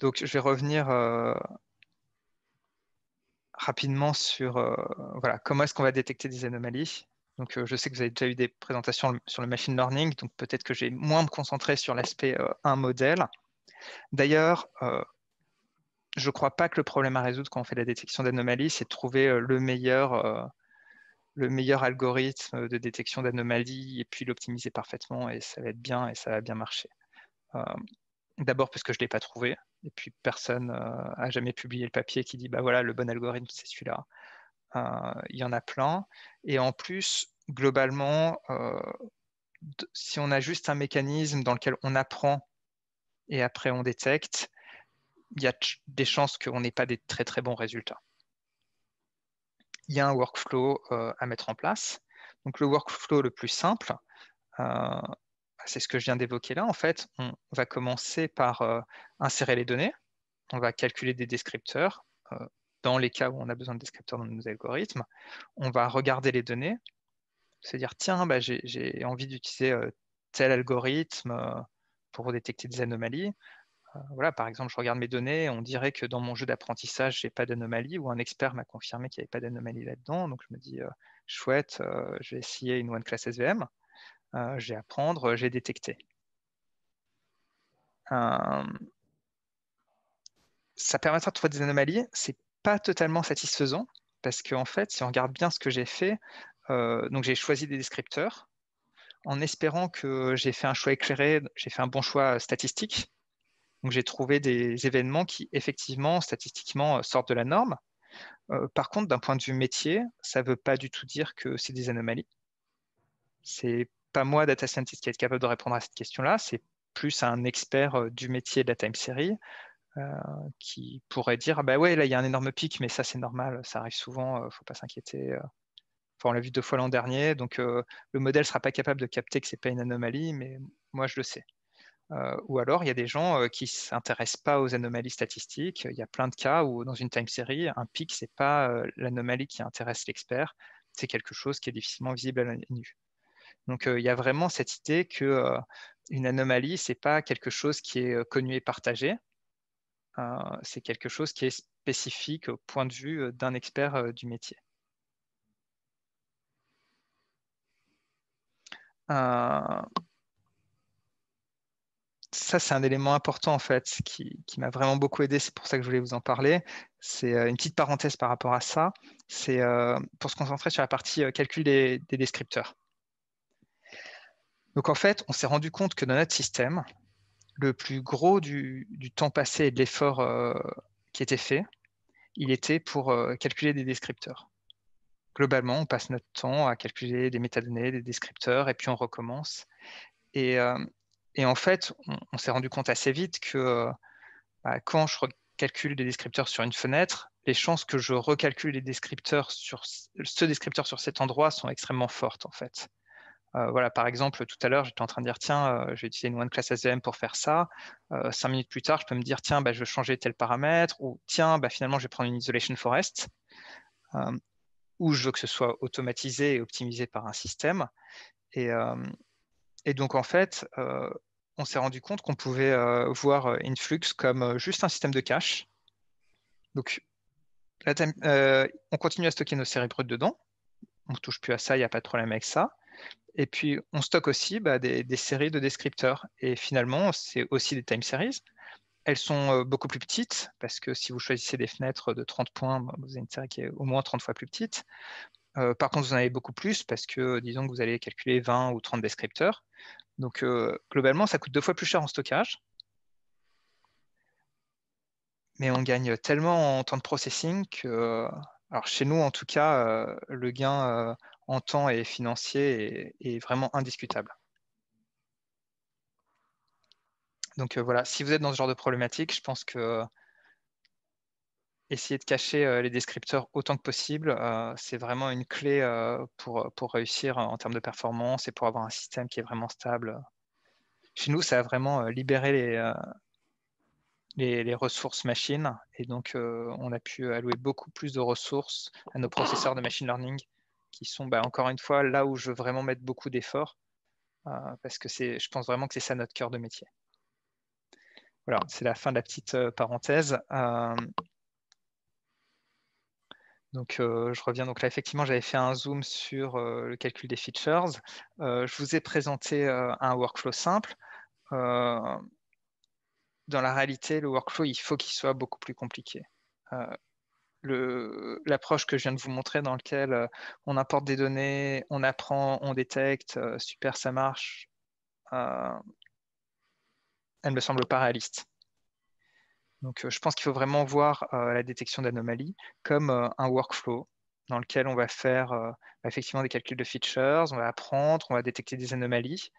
Donc je vais revenir rapidement sur voilà, comment est-ce qu'on va détecter des anomalies. Donc, euh, je sais que vous avez déjà eu des présentations sur le machine learning, donc peut-être que j'ai moins me concentré sur l'aspect euh, un modèle. D'ailleurs, euh, je ne crois pas que le problème à résoudre quand on fait la détection d'anomalies, c'est de trouver le meilleur, algorithme de détection d'anomalies et puis l'optimiser parfaitement et ça va être bien et ça va bien marcher. D'abord parce que je ne l'ai pas trouvé et puis personne n'a jamais publié le papier qui dit bah voilà le bon algorithme c'est celui-là. Euh, il y en a plein. Et en plus, globalement, euh, si on a juste un mécanisme dans lequel on apprend et après on détecte, il y a des chances qu'on n'ait pas des très très bons résultats. Il y a un workflow euh, à mettre en place. Donc le workflow le plus simple, c'est ce que je viens d'évoquer là. En fait, on va commencer par insérer les données, on va calculer des descripteurs, dans les cas où on a besoin de descripteurs dans nos algorithmes, on va regarder les données, cest à dire tiens, bah, j'ai envie d'utiliser euh, tel algorithme euh, pour détecter des anomalies. Euh, voilà, par exemple, je regarde mes données, on dirait que dans mon jeu d'apprentissage, je n'ai pas d'anomalie, ou un expert m'a confirmé qu'il n'y avait pas d'anomalie là-dedans. Donc je me dis chouette, je vais essayer une one class SVM, j'ai vais apprendre, j'ai détecté. Ça permettra de trouver des anomalies, c'est pas totalement satisfaisant parce qu'en en fait, si on regarde bien ce que j'ai fait, euh, donc j'ai choisi des descripteurs en espérant que j'ai fait un choix éclairé, j'ai fait un bon choix statistique. Donc j'ai trouvé des événements qui effectivement statistiquement euh, sortent de la norme. Euh, par contre, d'un point de vue métier, ça ne veut pas du tout dire que c'est des anomalies. C'est pas moi, data scientist, qui est capable de répondre à cette question-là. C'est plus un expert du métier de la time series euh, qui pourrait dire ah bah ouais là il y a un énorme pic mais ça c'est normal ça arrive souvent euh, faut pas s'inquiéter euh. on l'a vu deux fois l'an dernier, donc le modèle ne sera pas capable de capter que ce n'est pas une anomalie, mais moi je le sais. ou alors il y a des gens qui ne s'intéressent pas aux anomalies statistiques. Il y a plein de cas où dans une time series, un pic, ce n'est pas l'anomalie qui intéresse l'expert, c'est quelque chose qui est difficilement visible à l'œil nu. Donc il y a vraiment cette idée que une anomalie, ce n'est pas quelque chose qui est connu et partagé, euh, c'est quelque chose qui est spécifique au point de vue euh, d'un expert euh, du métier. ça, c'est un élément important en fait qui, m'a vraiment beaucoup aidé. C'est pour ça que je voulais vous en parler. C'est une petite parenthèse par rapport à ça. C'est pour se concentrer sur la partie calcul des, des, descripteurs. Donc en fait, on s'est rendu compte que dans notre système, le plus gros du, temps passé et de l'effort euh, qui était fait, il était pour euh, calculer des descripteurs. Globalement, on passe notre temps à calculer des métadonnées, des descripteurs, et puis on recommence. Et, euh, en fait, on, s'est rendu compte assez vite que bah, quand je recalcule des descripteurs sur une fenêtre, les chances que je recalcule les descripteurs sur ce descripteur sur cet endroit sont extrêmement fortes en fait. Euh, voilà, par exemple, tout à l'heure, j'étais en train de dire tiens, euh, j'ai utilisé une one class SVM pour faire ça. Euh, cinq minutes plus tard, je peux me dire tiens, bah, je veux changer tel paramètre ou tiens, bah, finalement, je vais prendre une isolation forest ou je veux que ce soit automatisé et optimisé par un système. Et, donc, en fait, on s'est rendu compte qu'on pouvait voir Influx comme juste un système de cache. Donc, on continue à stocker nos séries brutes dedans. On ne touche plus à ça, il n'y a pas de problème avec ça et puis, on stocke aussi bah, des, séries de descripteurs. Et finalement, c'est aussi des time series. Elles sont euh, beaucoup plus petites, parce que si vous choisissez des fenêtres de 30 points, bah, vous avez une série qui est au moins 30 fois plus petite. Euh, par contre, vous en avez beaucoup plus, parce que euh, disons que vous allez calculer 20 ou 30 descripteurs. Donc, globalement, ça coûte deux fois plus cher en stockage. Mais on gagne tellement en temps de processing que alors chez nous, en tout cas, le gain en temps et financier est, vraiment indiscutable. Donc euh, voilà, si vous êtes dans ce genre de problématique, je pense que euh, essayer de cacher euh, les descripteurs autant que possible, c'est vraiment une clé pour, réussir en termes de performance et pour avoir un système qui est vraiment stable. Chez nous, ça a vraiment libéré les, les, ressources machines et donc on a pu allouer beaucoup plus de ressources à nos processeurs de machine learning qui sont bah, encore une fois là où je veux vraiment mettre beaucoup d'efforts, euh, parce que je pense vraiment que c'est ça notre cœur de métier. Voilà, c'est la fin de la petite euh, parenthèse. Euh, donc, je reviens. Donc là, effectivement, j'avais fait un zoom sur le calcul des features. je vous ai présenté un workflow simple dans la réalité, le workflow, il faut qu'il soit beaucoup plus compliqué l'approche que je viens de vous montrer dans laquelle euh, on importe des données, on apprend, on détecte, euh, super, ça marche, euh, elle me semble pas réaliste. Donc je pense qu'il faut vraiment voir la détection d'anomalies comme un workflow dans lequel on va faire effectivement des calculs de features, on va apprendre, on va détecter des anomalies,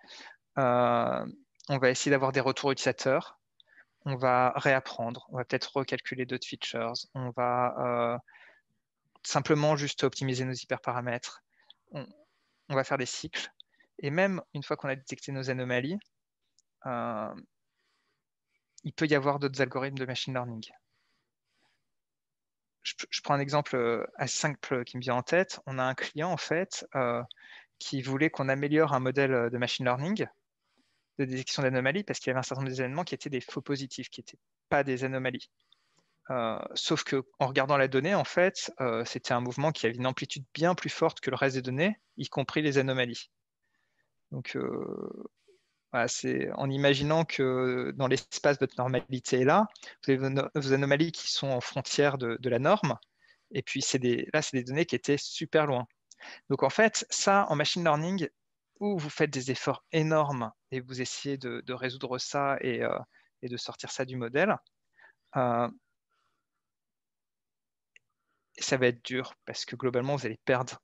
on va essayer d'avoir des retours utilisateurs on va réapprendre, on va peut-être recalculer d'autres features, on va euh, simplement juste optimiser nos hyperparamètres, on, on, va faire des cycles. Et même une fois qu'on a détecté nos anomalies, euh, il peut y avoir d'autres algorithmes de machine learning. Je, prends un exemple euh, assez simple qui me vient en tête. On a un client en fait qui voulait qu'on améliore un modèle de machine learning des détection d'anomalies parce qu'il y avait un certain nombre d'événements qui étaient des faux positifs, qui n'étaient pas des anomalies. Euh, sauf qu'en regardant la donnée, en fait, euh, c'était un mouvement qui avait une amplitude bien plus forte que le reste des données, y compris les anomalies. Donc, euh, c'est en imaginant que dans l'espace, votre normalité est là, vous avez vos, anomalies qui sont en frontière de, la norme, et puis des, là, c'est des données qui étaient super loin. Donc, en fait, ça, en machine learning, ou vous faites des efforts énormes et vous essayez de, résoudre ça euh, et, de sortir ça du modèle, euh, ça va être dur parce que globalement, vous allez perdre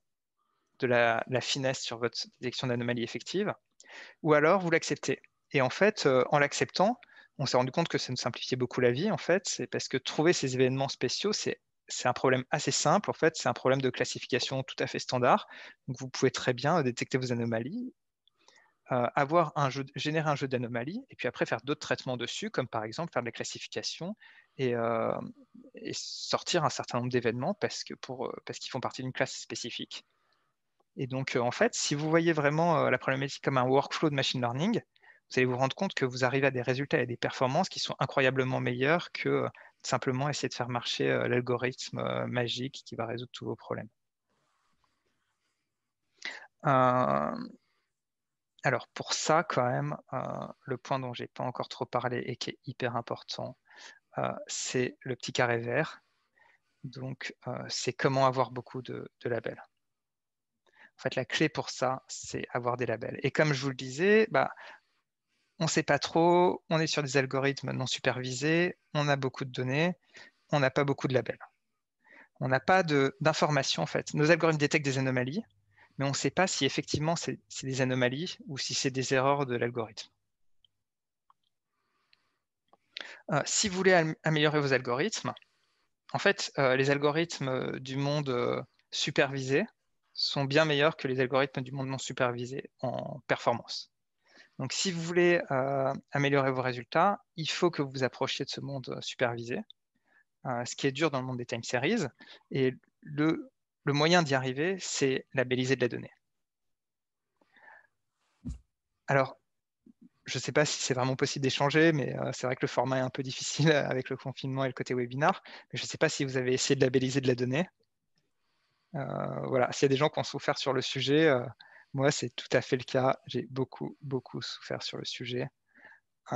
de la, finesse sur votre détection d'anomalies effectives, ou alors vous l'acceptez. Et en fait, euh, en l'acceptant, on s'est rendu compte que ça nous simplifiait beaucoup la vie, en fait, c'est parce que trouver ces événements spéciaux, c'est c'est un problème assez simple, en fait, c'est un problème de classification tout à fait standard. vous pouvez très bien euh, détecter vos anomalies, euh, avoir un jeu, générer un jeu d'anomalies, et puis après faire d'autres traitements dessus, comme par exemple faire des classifications euh, et, sortir un certain nombre d'événements parce qu'ils font partie d'une classe spécifique. Et donc, en fait, si vous voyez vraiment la problématique comme un workflow de machine learning, vous allez vous rendre compte que vous arrivez à des résultats et à des performances qui sont incroyablement meilleures que simplement essayer de faire marcher euh, l'algorithme euh, magique qui va résoudre tous vos problèmes. Euh, alors pour ça, quand même, le point dont je n'ai pas encore trop parlé et qui est hyper important, c'est le petit carré vert. Donc, c'est comment avoir beaucoup de, labels. En fait, la clé pour ça, c'est avoir des labels. Et comme je vous le disais, bah, on ne sait pas trop, on est sur des algorithmes non supervisés, on a beaucoup de données, on n'a pas beaucoup de labels. On n'a pas d'informations en fait. Nos algorithmes détectent des anomalies, mais on ne sait pas si effectivement c'est des anomalies ou si c'est des erreurs de l'algorithme. Euh, si vous voulez améliorer vos algorithmes, en fait, euh, les algorithmes du monde euh, supervisé sont bien meilleurs que les algorithmes du monde non supervisé en performance. Donc, si vous voulez euh, améliorer vos résultats, il faut que vous vous approchiez de ce monde euh, supervisé, euh, ce qui est dur dans le monde des time series. Et le, moyen d'y arriver, c'est labelliser de la donnée. Alors, je ne sais pas si c'est vraiment possible d'échanger, mais c'est vrai que le format est un peu difficile [LAUGHS] avec le confinement et le côté webinar. Mais je ne sais pas si vous avez essayé de labelliser de la donnée. voilà, s'il y a des gens qui ont souffert sur le sujet, moi, c'est tout à fait le cas. J'ai beaucoup, beaucoup souffert sur le sujet. Euh,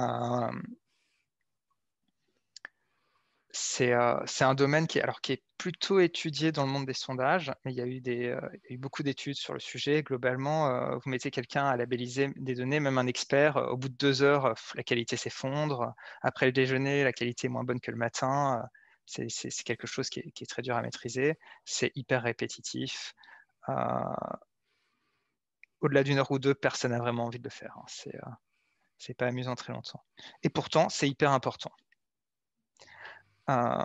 euh, c'est un domaine qui est, alors, qui est plutôt étudié dans le monde des sondages, il y a eu, des, euh, beaucoup d'études sur le sujet. Globalement, vous mettez quelqu'un à labelliser des données, même un expert, au bout de deux heures, la qualité s'effondre. Après le déjeuner, la qualité est moins bonne que le matin. c'est quelque chose qui est, qui est, très dur à maîtriser. C'est hyper répétitif au-delà d'une heure ou deux, personne n'a vraiment envie de le faire. Hein. Ce euh, C'est pas amusant très longtemps. Et pourtant, c'est hyper important. Euh,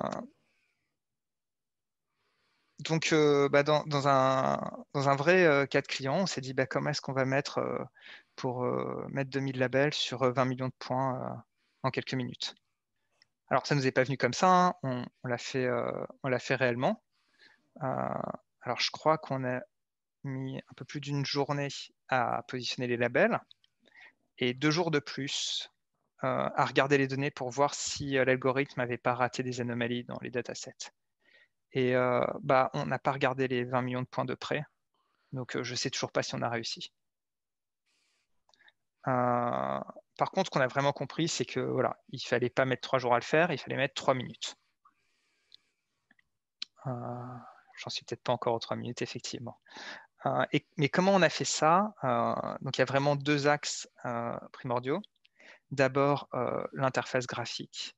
donc, euh, bah, dans, un, vrai cas de client, on s'est dit bah, comment est-ce qu'on va mettre pour mettre 2000 labels sur 20 millions de points en quelques minutes. Alors, ça ne nous est pas venu comme ça, hein. on, l'a fait, fait, réellement. alors, je crois qu'on a mis un peu plus d'une journée à positionner les labels et deux jours de plus euh, à regarder les données pour voir si euh, l'algorithme n'avait pas raté des anomalies dans les datasets. Et euh, bah, on n'a pas regardé les 20 millions de points de près, donc je ne sais toujours pas si on a réussi. par contre, ce qu'on a vraiment compris, c'est que voilà, il ne fallait pas mettre trois jours à le faire, il fallait mettre trois minutes. J'en suis peut-être pas encore aux trois minutes, effectivement. Euh, mais comment on a fait ça euh, Donc il y a vraiment deux axes euh, primordiaux. D'abord, l'interface graphique.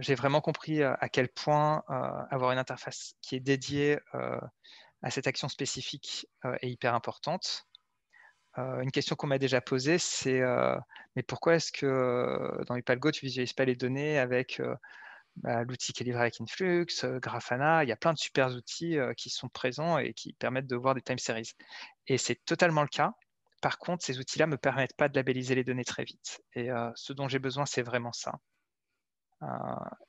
j'ai vraiment compris à quel point avoir une interface qui est dédiée à cette action spécifique est hyper importante. une question qu'on m'a déjà posée, c'est mais pourquoi est-ce que dans Upalgo, tu ne visualises pas les données avec bah, l'outil qui est livré avec Influx, euh, Grafana, il y a plein de super outils euh, qui sont présents et qui permettent de voir des time series. Et c'est totalement le cas. Par contre, ces outils-là ne me permettent pas de labelliser les données très vite. Et euh, ce dont j'ai besoin, c'est vraiment ça.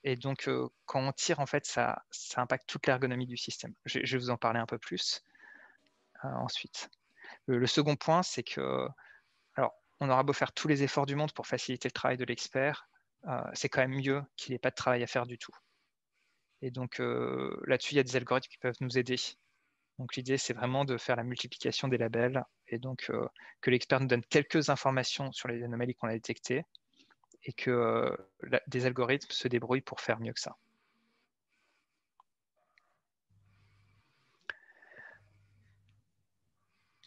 et donc, quand on tire, en fait, ça, impacte toute l'ergonomie du système. Je, vais vous en parler un peu plus ensuite. Le, le, second point, c'est que, alors, on aura beau faire tous les efforts du monde pour faciliter le travail de l'expert, euh, c'est quand même mieux qu'il ait pas de travail à faire du tout. Et donc euh, là-dessus, il y a des algorithmes qui peuvent nous aider. Donc l'idée, c'est vraiment de faire la multiplication des labels et donc euh, que l'expert nous donne quelques informations sur les anomalies qu'on a détectées et que des algorithmes se débrouillent pour faire mieux que ça.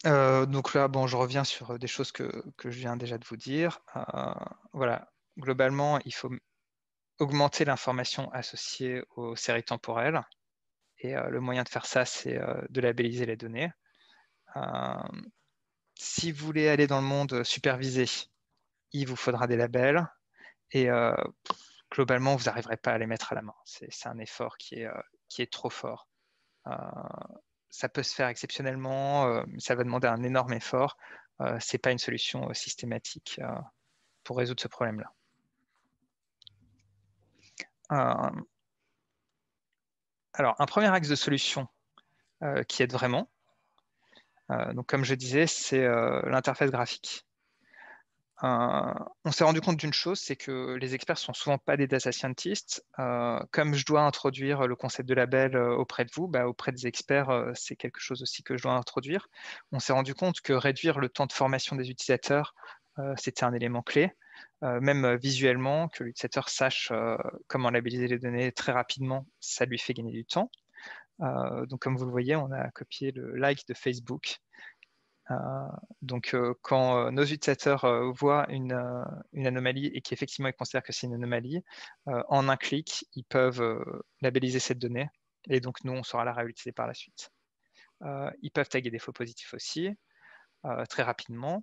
donc là, je reviens sur des choses que je viens déjà de vous dire. voilà, globalement, il faut augmenter l'information associée aux séries temporelles. Et euh, le moyen de faire ça, c'est euh, de labelliser les données. Euh, si vous voulez aller dans le monde supervisé, il vous faudra des labels. Et globalement, vous n'arriverez pas à les mettre à la main. C'est un effort qui est, trop fort. ça peut se faire exceptionnellement, mais ça va demander un énorme effort. ce n'est pas une solution systématique pour résoudre ce problème-là. Euh, alors, un premier axe de solution euh, qui aide vraiment, euh, donc comme je disais, c'est l'interface graphique. on s'est rendu compte d'une chose, c'est que les experts ne sont souvent pas des data scientists. comme je dois introduire le concept de label auprès de vous, bah, auprès des experts, c'est quelque chose aussi que je dois introduire. On s'est rendu compte que réduire le temps de formation des utilisateurs, c'était un élément clé. Euh, même euh, visuellement, que l'utilisateur sache euh, comment labelliser les données très rapidement, ça lui fait gagner du temps. donc, comme vous le voyez, on a copié le like de Facebook. donc, quand nos utilisateurs voient une, une anomalie et qu'effectivement ils considèrent que c'est une anomalie, en un clic, ils peuvent labelliser cette donnée et donc nous, on saura la réutiliser par la suite. ils peuvent taguer des faux positifs aussi, très rapidement.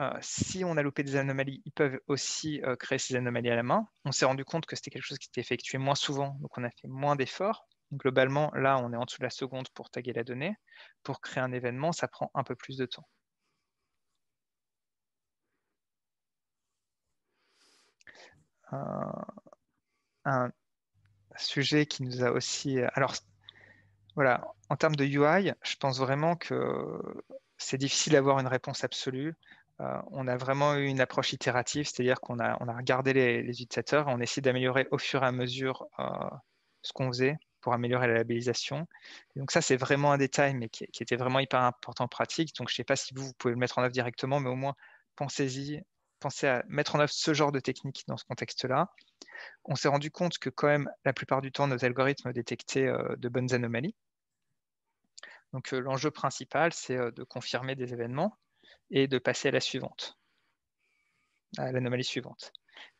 Euh, si on a loupé des anomalies, ils peuvent aussi euh, créer ces anomalies à la main. On s'est rendu compte que c'était quelque chose qui était effectué moins souvent, donc on a fait moins d'efforts. Globalement, là, on est en dessous de la seconde pour taguer la donnée. Pour créer un événement, ça prend un peu plus de temps. Euh, un sujet qui nous a aussi... Alors, voilà, en termes de UI, je pense vraiment que c'est difficile d'avoir une réponse absolue. Euh, on a vraiment eu une approche itérative, c'est-à-dire qu'on a, regardé les, utilisateurs et on essaie d'améliorer au fur et à mesure euh, ce qu'on faisait pour améliorer la labellisation. donc ça, c'est vraiment un détail, mais qui, était vraiment hyper important en pratique. Donc je ne sais pas si vous, pouvez le mettre en œuvre directement, mais au moins pensez-y, pensez à mettre en œuvre ce genre de technique dans ce contexte-là. On s'est rendu compte que quand même, la plupart du temps, nos algorithmes détectaient euh, de bonnes anomalies. Donc l'enjeu principal, c'est de confirmer des événements et de passer à la suivante, à l'anomalie suivante.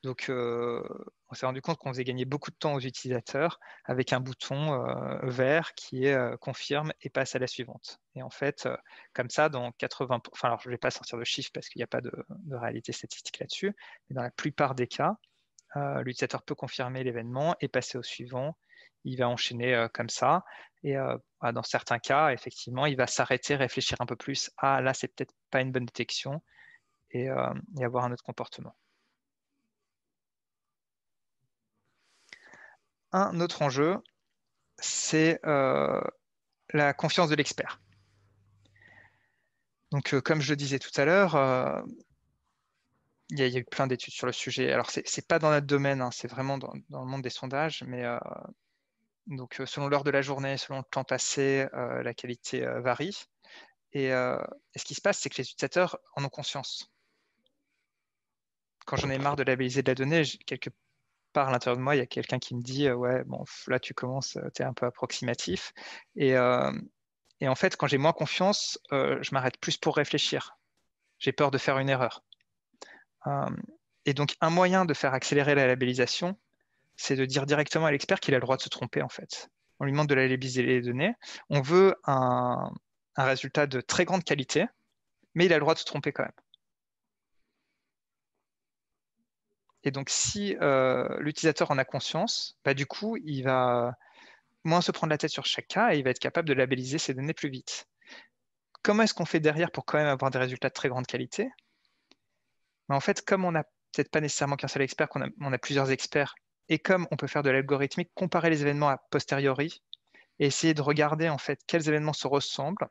Donc, euh, on s'est rendu compte qu'on faisait gagner beaucoup de temps aux utilisateurs avec un bouton euh, vert qui est euh, confirme et passe à la suivante. Et en fait, comme ça, dans 80, enfin, alors je ne vais pas sortir de chiffres parce qu'il n'y a pas de réalité statistique là-dessus, mais dans la plupart des cas, l'utilisateur peut confirmer l'événement et passer au suivant il va enchaîner euh, comme ça. Et euh, bah, dans certains cas, effectivement, il va s'arrêter, réfléchir un peu plus. à là, c'est peut-être pas une bonne détection et, euh, avoir un autre comportement. un autre enjeu, c'est la confiance de l'expert. Donc, comme je le disais tout à l'heure, il y, a eu plein d'études sur le sujet. Alors, ce n'est pas dans notre domaine, hein, c'est vraiment dans, dans, le monde des sondages, mais donc, euh, selon l'heure de la journée, selon le temps passé, euh, la qualité euh, varie. Et, ce qui se passe, c'est que les utilisateurs en ont conscience. Quand j'en ai marre de labelliser de la donnée, quelque part à l'intérieur de moi, il y a quelqu'un qui me dit Ouais, bon, là, tu commences, tu es un peu approximatif. et en fait, quand j'ai moins confiance, je m'arrête plus pour réfléchir. J'ai peur de faire une erreur. et donc, un moyen de faire accélérer la labellisation, c'est de dire directement à l'expert qu'il a le droit de se tromper en fait. On lui demande de labelliser les données. On veut un, résultat de très grande qualité, mais il a le droit de se tromper quand même. Et donc, si euh, l'utilisateur en a conscience, bah, du coup, il va moins se prendre la tête sur chaque cas et il va être capable de labelliser ses données plus vite. Comment est-ce qu'on fait derrière pour quand même avoir des résultats de très grande qualité bah, En fait, comme on n'a peut-être pas nécessairement qu'un seul expert, qu'on on a plusieurs experts et comme on peut faire de l'algorithmique, comparer les événements a posteriori et essayer de regarder en fait quels événements se ressemblent.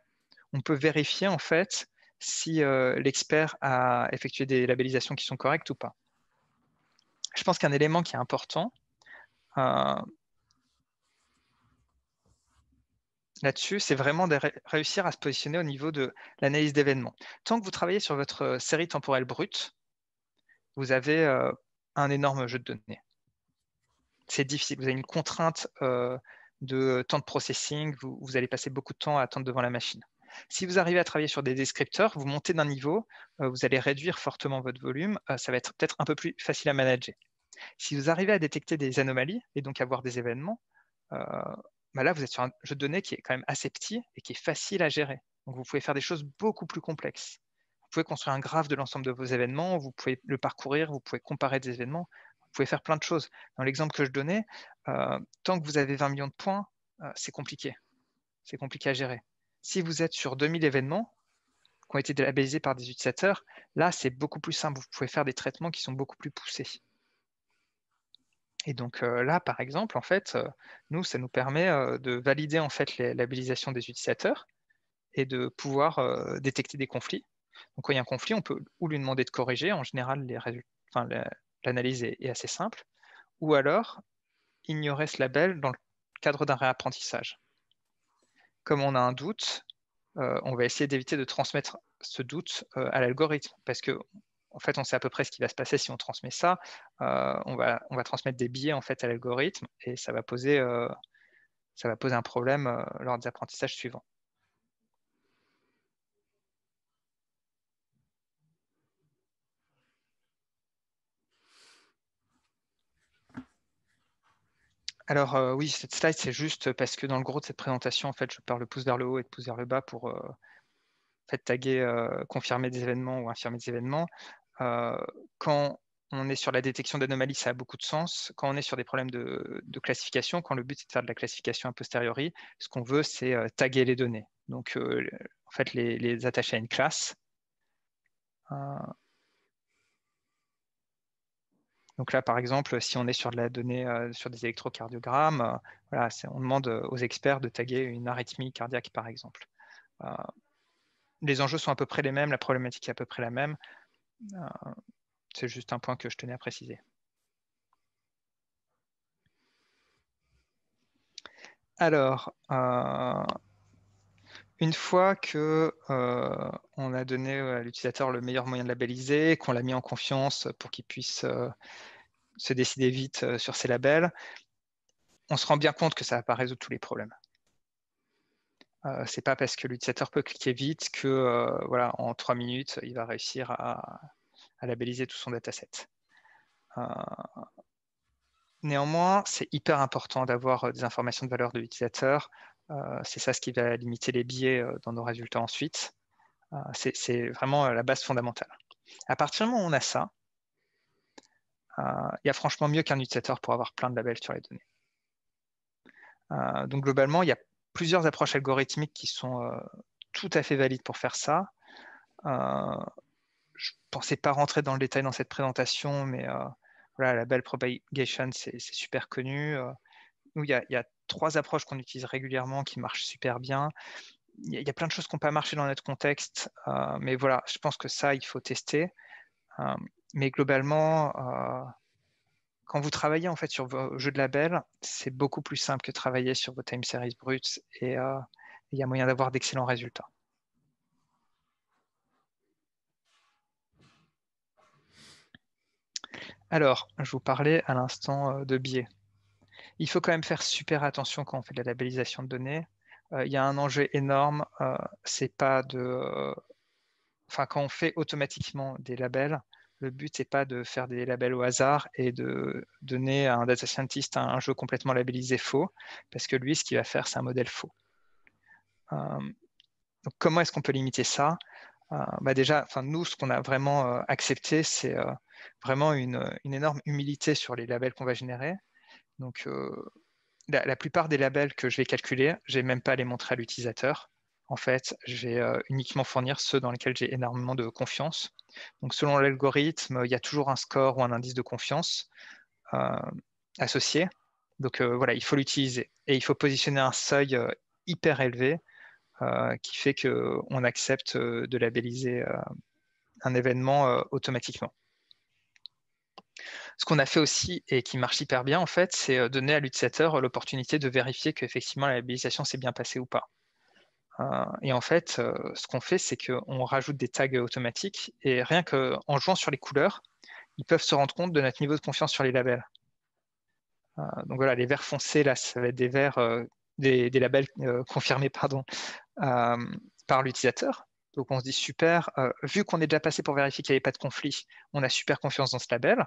On peut vérifier en fait si euh, l'expert a effectué des labellisations qui sont correctes ou pas. Je pense qu'un élément qui est important euh, là-dessus, c'est vraiment de réussir à se positionner au niveau de l'analyse d'événements. Tant que vous travaillez sur votre euh, série temporelle brute, vous avez un énorme jeu de données c'est difficile. Vous avez une contrainte euh, de temps de processing, vous, allez passer beaucoup de temps à attendre devant la machine. Si vous arrivez à travailler sur des descripteurs, vous montez d'un niveau, euh, vous allez réduire fortement votre volume, euh, ça va être peut-être un peu plus facile à manager. Si vous arrivez à détecter des anomalies et donc avoir des événements, bah là vous êtes sur un jeu de données qui est quand même assez petit et qui est facile à gérer. Donc vous pouvez faire des choses beaucoup plus complexes. Vous pouvez construire un graphe de l'ensemble de vos événements, vous pouvez le parcourir, vous pouvez comparer des événements. Vous pouvez faire plein de choses. Dans l'exemple que je donnais, euh, tant que vous avez 20 millions de points, euh, c'est compliqué. C'est compliqué à gérer. Si vous êtes sur 2000 événements qui ont été labellisés par des utilisateurs, là, c'est beaucoup plus simple. Vous pouvez faire des traitements qui sont beaucoup plus poussés. Et donc euh, là, par exemple, en fait, nous, ça nous permet de valider en fait les labellisations des utilisateurs et de pouvoir détecter des conflits. Donc quand il y a un conflit, on peut ou lui demander de corriger. En général, les résultats, les, l'analyse est, assez simple, ou alors ignorer ce label dans le cadre d'un réapprentissage. Comme on a un doute, euh, on va essayer d'éviter de transmettre ce doute euh, à l'algorithme, parce que en fait, on sait à peu près ce qui va se passer si on transmet ça. Euh, on, va, transmettre des billets en fait à l'algorithme et ça va poser un problème lors des apprentissages suivants. Alors oui, cette slide, c'est juste parce que dans le gros de cette présentation, en fait, je parle le pouce vers le haut et le pouce vers le bas pour fait, taguer, confirmer des événements ou infirmer des événements. quand on est sur la détection d'anomalies, ça a beaucoup de sens. Quand on est sur des problèmes de, classification, quand le but c'est de faire de la classification a posteriori, ce qu'on veut, c'est taguer les données. Donc, en fait, les, attacher à une classe. Donc là, par exemple, si on est sur de la donnée euh, sur des électrocardiogrammes, euh, on demande euh, aux experts de taguer une arythmie cardiaque, par exemple. les enjeux sont à peu près les mêmes, la problématique est à peu près la même. C'est juste un point que je tenais à préciser. Alors, une fois que euh, on a donné euh, à l'utilisateur le meilleur moyen de labelliser, qu'on l'a mis en confiance pour qu'il puisse euh, se décider vite sur ses labels, on se rend bien compte que ça ne va pas résoudre tous les problèmes. Ce n'est pas parce que l'utilisateur peut cliquer vite que voilà, en trois minutes, il va réussir à labelliser tout son dataset. Néanmoins, c'est hyper important d'avoir des informations de valeur de l'utilisateur euh, c'est ça ce qui va limiter les biais euh, dans nos résultats ensuite. Euh, c'est vraiment la base fondamentale. À partir du moment où on a ça, il y a franchement mieux qu'un utilisateur pour avoir plein de labels sur les données. donc globalement, il y a plusieurs approches algorithmiques qui sont tout à fait valides pour faire ça. je ne pensais pas rentrer dans le détail dans cette présentation, mais voilà, la belle propagation, c'est super connu il y, a, trois approches qu'on utilise régulièrement qui marchent super bien. Il y a, plein de choses qui n'ont pas marché dans notre contexte, euh, mais voilà, je pense que ça, il faut tester. Euh, mais globalement, euh, quand vous travaillez en fait sur vos jeux de label, c'est beaucoup plus simple que travailler sur vos time series brutes et il y a moyen d'avoir d'excellents résultats. Alors, je vous parlais à l'instant de biais il faut quand même faire super attention quand on fait de la labellisation de données. Euh, il y a un enjeu énorme, euh, c'est pas de... Euh, enfin, quand on fait automatiquement des labels, le but, c'est pas de faire des labels au hasard et de donner à un data scientist un, jeu complètement labellisé faux, parce que lui, ce qu'il va faire, c'est un modèle faux. comment est-ce qu'on peut limiter ça bah Déjà, nous, ce qu'on a vraiment accepté, c'est vraiment une, énorme humilité sur les labels qu'on va générer. Donc, euh, la, plupart des labels que je vais calculer, j'ai même pas à les montrer à l'utilisateur. En fait, j'ai vais euh, uniquement fournir ceux dans lesquels j'ai énormément de confiance. Donc, selon l'algorithme, il y a toujours un score ou un indice de confiance euh, associé. Donc voilà, il faut l'utiliser et il faut positionner un seuil hyper élevé qui fait qu'on accepte de labelliser un événement automatiquement. Ce qu'on a fait aussi et qui marche hyper bien, en fait, c'est euh, donner à l'utilisateur euh, l'opportunité de vérifier qu'effectivement la labellisation s'est bien passée ou pas. Euh, et en fait, ce qu'on fait, c'est qu'on rajoute des tags automatiques et rien qu'en jouant sur les couleurs, ils peuvent se rendre compte de notre niveau de confiance sur les labels. donc voilà, les verts foncés, là, ça va être des verts, des, des, labels confirmés pardon, par l'utilisateur. Donc on se dit super, vu qu'on est déjà passé pour vérifier qu'il n'y avait pas de conflit, on a super confiance dans ce label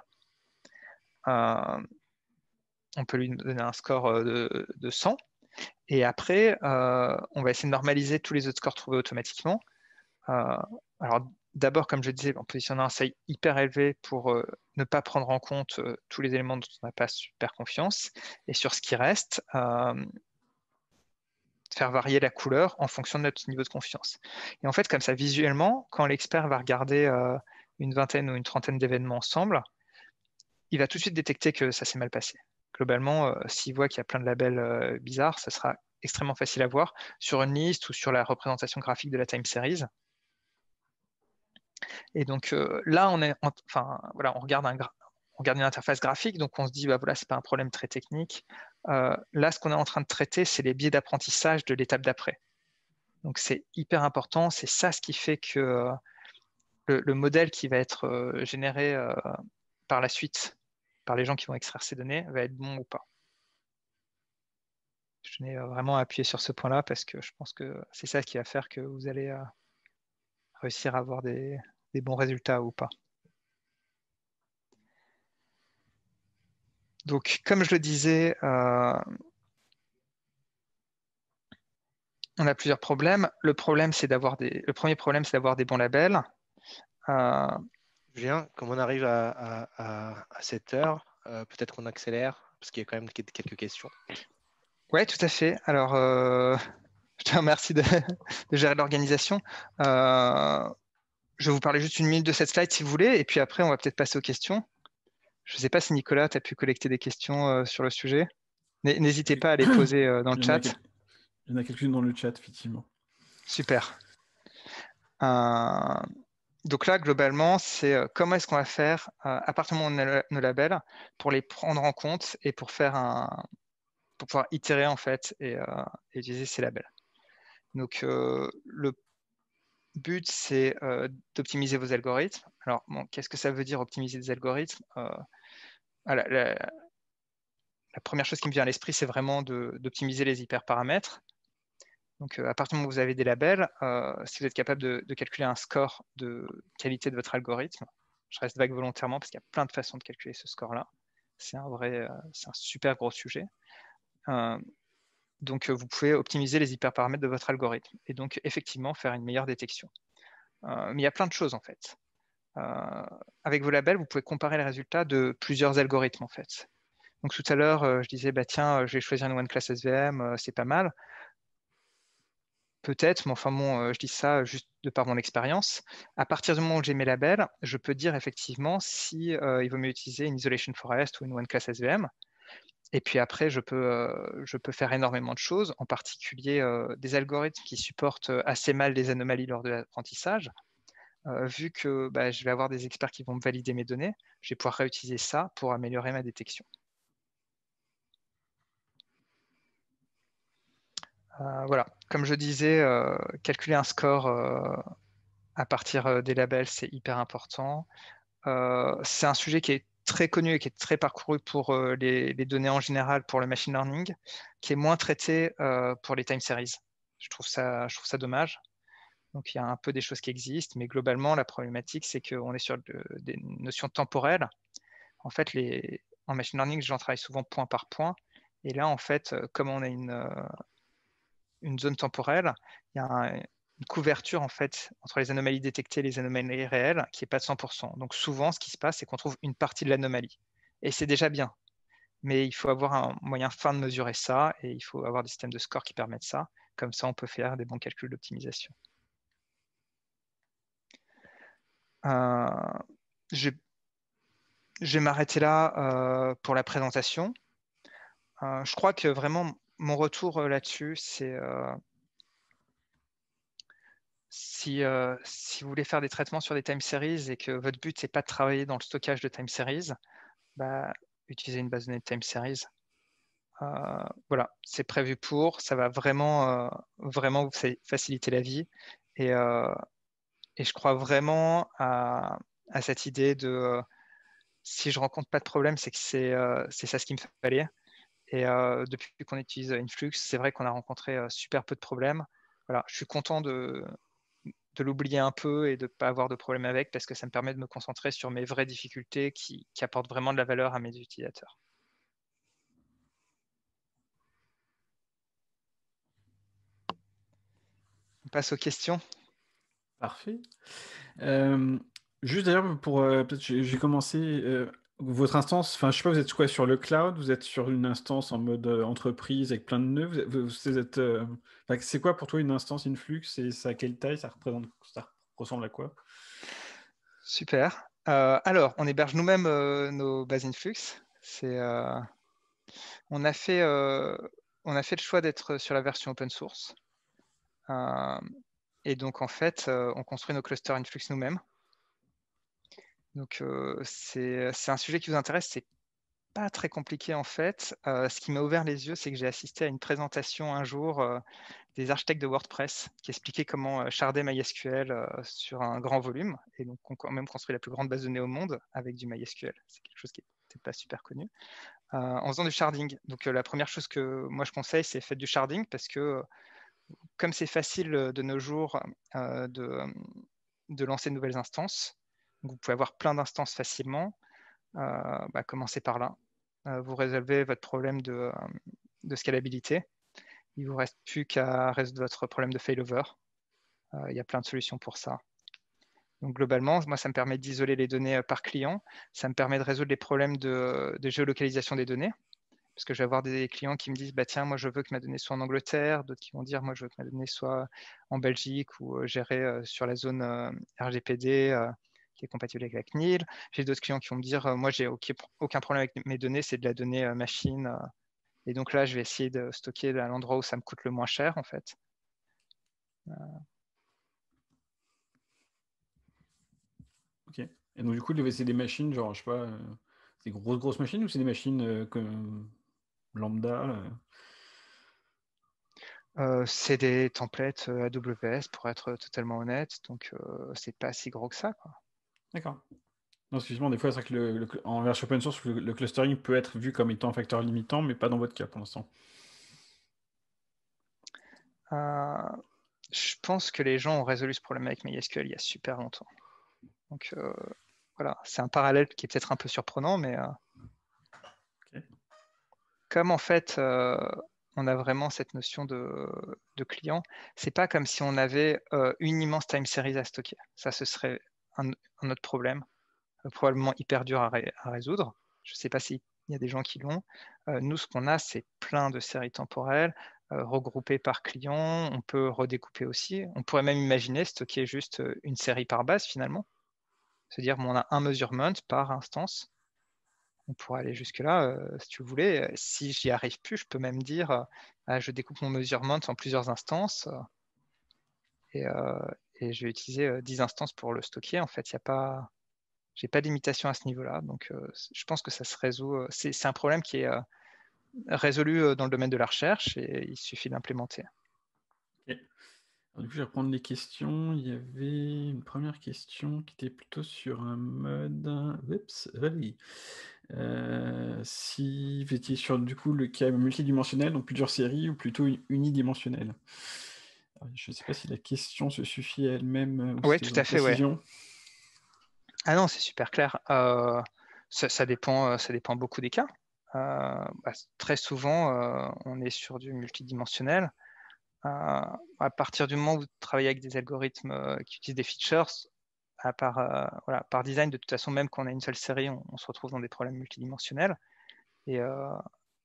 on peut lui donner un score euh, de, 100. Et après, euh, on va essayer de normaliser tous les autres scores trouvés automatiquement. Euh, alors, d'abord, comme je disais, on positionne un seuil hyper élevé pour ne pas prendre en compte tous les éléments dont on n'a pas super confiance. Et sur ce qui reste, faire varier la couleur en fonction de notre niveau de confiance. Et en fait, comme ça, visuellement, quand l'expert va regarder une vingtaine ou une trentaine d'événements ensemble, il va tout de suite détecter que ça s'est mal passé. Globalement, euh, s'il voit qu'il y a plein de labels euh, bizarres, ça sera extrêmement facile à voir sur une liste ou sur la représentation graphique de la time series. Et donc euh, là, on est, enfin on regarde un une interface graphique, donc on se dit bah voilà, c'est pas un problème très technique. là, ce qu'on est en train de traiter, c'est les biais d'apprentissage de l'étape d'après. Donc c'est hyper important, c'est ça ce qui fait que le, modèle qui va être généré par la suite par les gens qui vont extraire ces données va être bon ou pas. Je tenais vraiment à appuyer sur ce point-là parce que je pense que c'est ça qui va faire que vous allez euh, réussir à avoir des, bons résultats ou pas. Donc, comme je le disais, euh, on a plusieurs problèmes. Le, problème, c'est d'avoir le premier problème, c'est d'avoir des bons labels. Euh, Julien, comme on arrive à, cette heure, euh, peut-être qu'on accélère, parce qu'il y a quand même quelques questions. Oui, tout à fait. Alors, euh, [LAUGHS] je te remercie de, [LAUGHS] gérer l'organisation. Euh, je vais vous parler juste une minute de cette slide si vous voulez, et puis après, on va peut-être passer aux questions. Je ne sais pas si Nicolas, tu as pu collecter des questions sur le sujet. N'hésitez pas à les poser dans le chat. Il y en a quelques-unes dans le chat, effectivement. Super donc là, globalement, c'est euh, comment est-ce qu'on va faire à euh, partir de nos, labels pour les prendre en compte et pour faire un, pour pouvoir itérer en fait et, euh, utiliser ces labels. Donc le but, c'est d'optimiser vos algorithmes. Alors, qu'est-ce que ça veut dire optimiser des algorithmes ah, la première chose qui me vient à l'esprit, c'est vraiment d'optimiser les hyperparamètres. Donc, euh, à partir du moment où vous avez des labels, euh, si vous êtes capable de, calculer un score de qualité de votre algorithme, je reste vague volontairement parce qu'il y a plein de façons de calculer ce score-là. C'est un vrai, euh, super gros sujet. donc, vous pouvez optimiser les hyperparamètres de votre algorithme et donc effectivement faire une meilleure détection. mais il y a plein de choses en fait. avec vos labels, vous pouvez comparer les résultats de plusieurs algorithmes en fait. Donc tout à l'heure, je disais bah tiens, j'ai choisi un choisir one SVM, c'est pas mal peut-être, mais enfin bon, euh, je dis ça euh, juste de par mon expérience. À partir du moment où j'ai mes labels, je peux dire effectivement si euh, il vaut mieux utiliser une isolation forest ou une one class SVM. Et puis après, je peux, je peux faire énormément de choses, en particulier des algorithmes qui supportent assez mal les anomalies lors de l'apprentissage. vu que bah, je vais avoir des experts qui vont me valider mes données, je vais pouvoir réutiliser ça pour améliorer ma détection. Euh, voilà, comme je disais, euh, calculer un score euh, à partir des labels, c'est hyper important. c'est un sujet qui est très connu et qui est très parcouru pour les, données en général, pour le machine learning, qui est moins traité pour les time series. Je trouve, ça, je trouve ça dommage. Donc il y a un peu des choses qui existent, mais globalement, la problématique, c'est qu'on est sur des notions temporelles. En fait, les, en machine learning, j'en travaille souvent point par point. Et là, en fait, comme on a une, une zone temporelle. Il y a une couverture en fait entre les anomalies détectées et les anomalies réelles qui n'est pas de 100%. Donc souvent, ce qui se passe, c'est qu'on trouve une partie de l'anomalie. Et c'est déjà bien. Mais il faut avoir un moyen fin de mesurer ça et il faut avoir des systèmes de score qui permettent ça. Comme ça, on peut faire des bons calculs d'optimisation. Euh, je, vais m'arrêter là euh, pour la présentation. Euh, je crois que vraiment, mon retour euh, là-dessus, c'est euh, si, euh, si, vous voulez faire des traitements sur des time series et que votre but n'est pas de travailler dans le stockage de time series, bah, utilisez une base de de time series. voilà, c'est prévu pour, ça va vraiment, vraiment vous faciliter la vie. Et, je crois vraiment à, cette idée de si je rencontre pas de problème, c'est que c'est ça ce qu'il me fallait. Et euh, depuis qu'on utilise euh, Influx, c'est vrai qu'on a rencontré euh, super peu de problèmes. Voilà, je suis content de, l'oublier un peu et de ne pas avoir de problème avec parce que ça me permet de me concentrer sur mes vraies difficultés qui, apportent vraiment de la valeur à mes utilisateurs. On passe aux questions. Parfait. juste d'ailleurs, pour peut-être j'ai commencé votre instance, enfin, je sais pas, vous êtes quoi sur le cloud Vous êtes sur une instance en mode euh, entreprise avec plein de nœuds vous, êtes, euh, C'est quoi pour toi une instance Influx et ça à quelle taille ça, représente, ça ressemble à quoi Super. Euh, alors, on héberge nous-mêmes nos bases Influx. C'est, on, a fait, on a fait le choix d'être sur la version open source. et donc, en fait, on construit nos clusters Influx nous-mêmes. Donc euh, c'est un sujet qui vous intéresse, c'est pas très compliqué en fait. Euh, ce qui m'a ouvert les yeux, c'est que j'ai assisté à une présentation un jour euh, des architectes de WordPress qui expliquaient comment charder MySQL sur un grand volume et donc quand même construit la plus grande base de données au monde avec du MySQL. C'est quelque chose qui n'était pas super connu. en faisant du sharding. Donc la première chose que moi je conseille, c'est faites du sharding parce que comme c'est facile de nos jours de lancer de nouvelles instances, vous pouvez avoir plein d'instances facilement. Euh, bah, commencez par là. Euh, vous résolvez votre problème de, euh, scalabilité. Il ne vous reste plus qu'à résoudre votre problème de failover. il y a plein de solutions pour ça. Donc globalement, moi, ça me permet d'isoler les données par client. Ça me permet de résoudre les problèmes de, géolocalisation des données. Parce que je vais avoir des clients qui me disent, bah, tiens, moi, je veux que ma donnée soit en Angleterre. D'autres qui vont dire, moi, je veux que ma donnée soit en Belgique ou gérée sur la zone RGPD qui est compatible avec la CNIL. J'ai d'autres clients qui vont me dire, euh, moi, j'ai aucun problème avec mes données, c'est de la donnée euh, machine. Euh. et donc là, je vais essayer de stocker à l'endroit où ça me coûte le moins cher, en fait. Ok. Et donc, du coup, c'est des machines, genre, je sais pas, c'est des grosses, grosses machines ou c'est des machines comme lambda c'est des templates AWS pour être totalement honnête, donc c'est pas si gros que ça. Quoi. D'accord. Non, excusez-moi, des fois, c'est vrai que le, en version open source, le, clustering peut être vu comme étant un facteur limitant, mais pas dans votre cas pour l'instant. Euh, je pense que les gens ont résolu ce problème avec MySQL il y a super longtemps. Donc euh, voilà, c'est un parallèle qui est peut-être un peu surprenant, mais euh, comme en fait on a vraiment cette notion de, de client, c'est pas comme si on avait une immense time series à stocker. Ça, ce serait un, autre problème, euh, probablement hyper dur à, résoudre. Je ne sais pas s'il y a des gens qui l'ont. Euh, nous, ce qu'on a, c'est plein de séries temporelles euh, regroupées par client. On peut redécouper aussi. On pourrait même imaginer stocker juste une série par base finalement. C'est-à-dire, on a un measurement par instance. On pourrait aller jusque-là, si tu voulais. Si j'y arrive plus, je peux même dire, bah, je découpe mon measurement en plusieurs instances. et, et je vais utiliser 10 euh, instances pour le stocker. En fait, il n'y a pas, j'ai pas à ce niveau-là. Donc, euh, je pense que ça se résout. Euh, c'est un problème qui est résolu dans le domaine de la recherche et il suffit d'implémenter. Du coup, je vais reprendre les questions. Il y avait une première question qui était plutôt sur un mode. si vous étiez sur du coup le cas multidimensionnel, donc plusieurs séries, ou plutôt unidimensionnel je ne sais pas si la question se suffit à elle-même. Euh, oui, tout à fait. Ah non, c'est super clair. Euh, ça, dépend, euh, ça dépend beaucoup des cas. Bah, très souvent, on est sur du multidimensionnel. à partir du moment où vous travaillez avec des algorithmes qui utilisent des features, à part, voilà, par design, de toute façon, même quand on a une seule série, on, se retrouve dans des problèmes multidimensionnels. et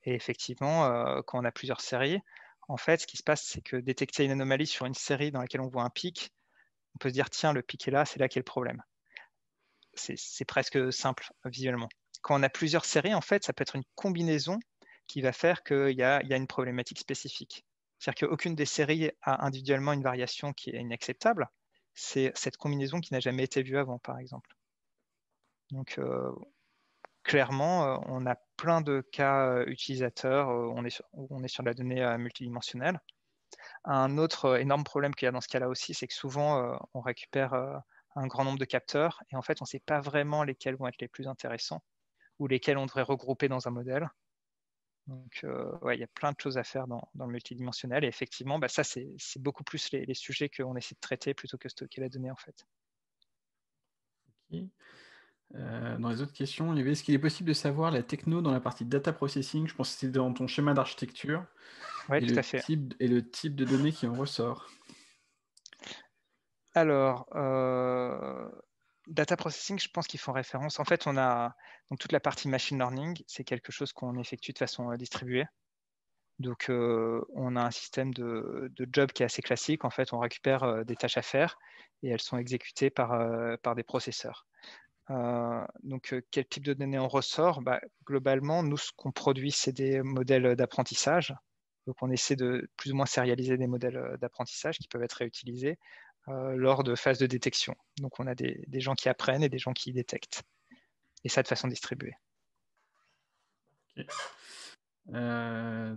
effectivement, quand on a plusieurs séries, en fait, ce qui se passe, c'est que détecter une anomalie sur une série dans laquelle on voit un pic, on peut se dire, tiens, le pic est là, c'est là qu'est le problème. C'est presque simple visuellement. Quand on a plusieurs séries, en fait, ça peut être une combinaison qui va faire qu'il y, a une problématique spécifique. C'est-à-dire qu'aucune des séries a individuellement une variation qui est inacceptable. C'est cette combinaison qui n'a jamais été vue avant, par exemple. Donc, euh, clairement, euh, on a plein de cas euh, utilisateurs euh, on est sur, on est sur de la donnée multidimensionnelle. Un autre énorme problème qu'il y a dans ce cas-là aussi, c'est que souvent, on récupère un grand nombre de capteurs et en fait, on ne sait pas vraiment lesquels vont être les plus intéressants ou lesquels on devrait regrouper dans un modèle. Donc, il y a plein de choses à faire dans, le multidimensionnel. Et effectivement, bah, ça, c'est beaucoup plus les, sujets qu'on essaie de traiter plutôt que stocker la donnée, en fait. Euh, dans les autres questions, est-ce qu'il est possible de savoir la techno dans la partie data processing Je pense que c'est dans ton schéma d'architecture. Oui, tout à fait. et le type de données qui en ressort. Alors, euh, data processing, je pense qu'ils font référence. En fait, on a toute la partie machine learning, c'est quelque chose qu'on effectue de façon euh, distribuée. Donc, on a un système de, job qui est assez classique. En fait, on récupère des tâches à faire et elles sont exécutées par des processeurs. Euh, donc, euh, quel type de données on ressort bah, Globalement, nous, ce qu'on produit, c'est des modèles d'apprentissage. Donc, on essaie de plus ou moins sérialiser des modèles euh, d'apprentissage qui peuvent être réutilisés lors de phases de détection. Donc, on a des, gens qui apprennent et des gens qui détectent. Et ça de façon distribuée. Euh,